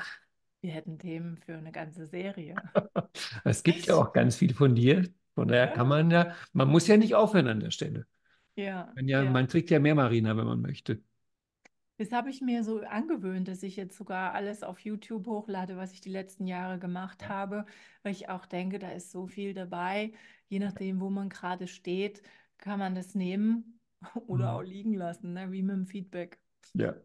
Wir hätten Themen für eine ganze Serie. es gibt ja auch ganz viel von dir. Von daher ja. kann man ja, man muss ja nicht aufhören an der Stelle. Ja, ja, ja. Man kriegt ja mehr Marina, wenn man möchte. Das habe ich mir so angewöhnt, dass ich jetzt sogar alles auf YouTube hochlade, was ich die letzten Jahre gemacht habe, weil ich auch denke, da ist so viel dabei. Je nachdem, wo man gerade steht, kann man das nehmen oder mhm. auch liegen lassen, ne? wie mit dem Feedback. Ja.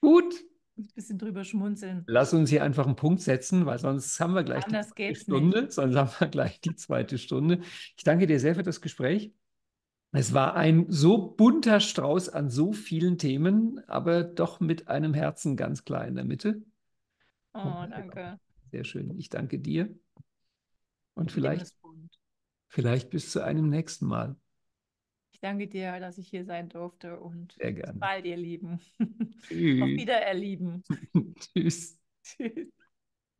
Gut, ein bisschen drüber schmunzeln. Lass uns hier einfach einen Punkt setzen, weil sonst haben wir gleich Anders die Stunde. Nicht. Sonst haben wir gleich die zweite Stunde. Ich danke dir sehr für das Gespräch. Es war ein so bunter Strauß an so vielen Themen, aber doch mit einem Herzen ganz klar in der Mitte. Oh, danke. Sehr schön. Ich danke dir. Und vielleicht, vielleicht bis zu einem nächsten Mal danke dir, dass ich hier sein durfte und bis bald, ihr Lieben. Tschüss. Auf Wiedererlieben. Tschüss. Tschüss.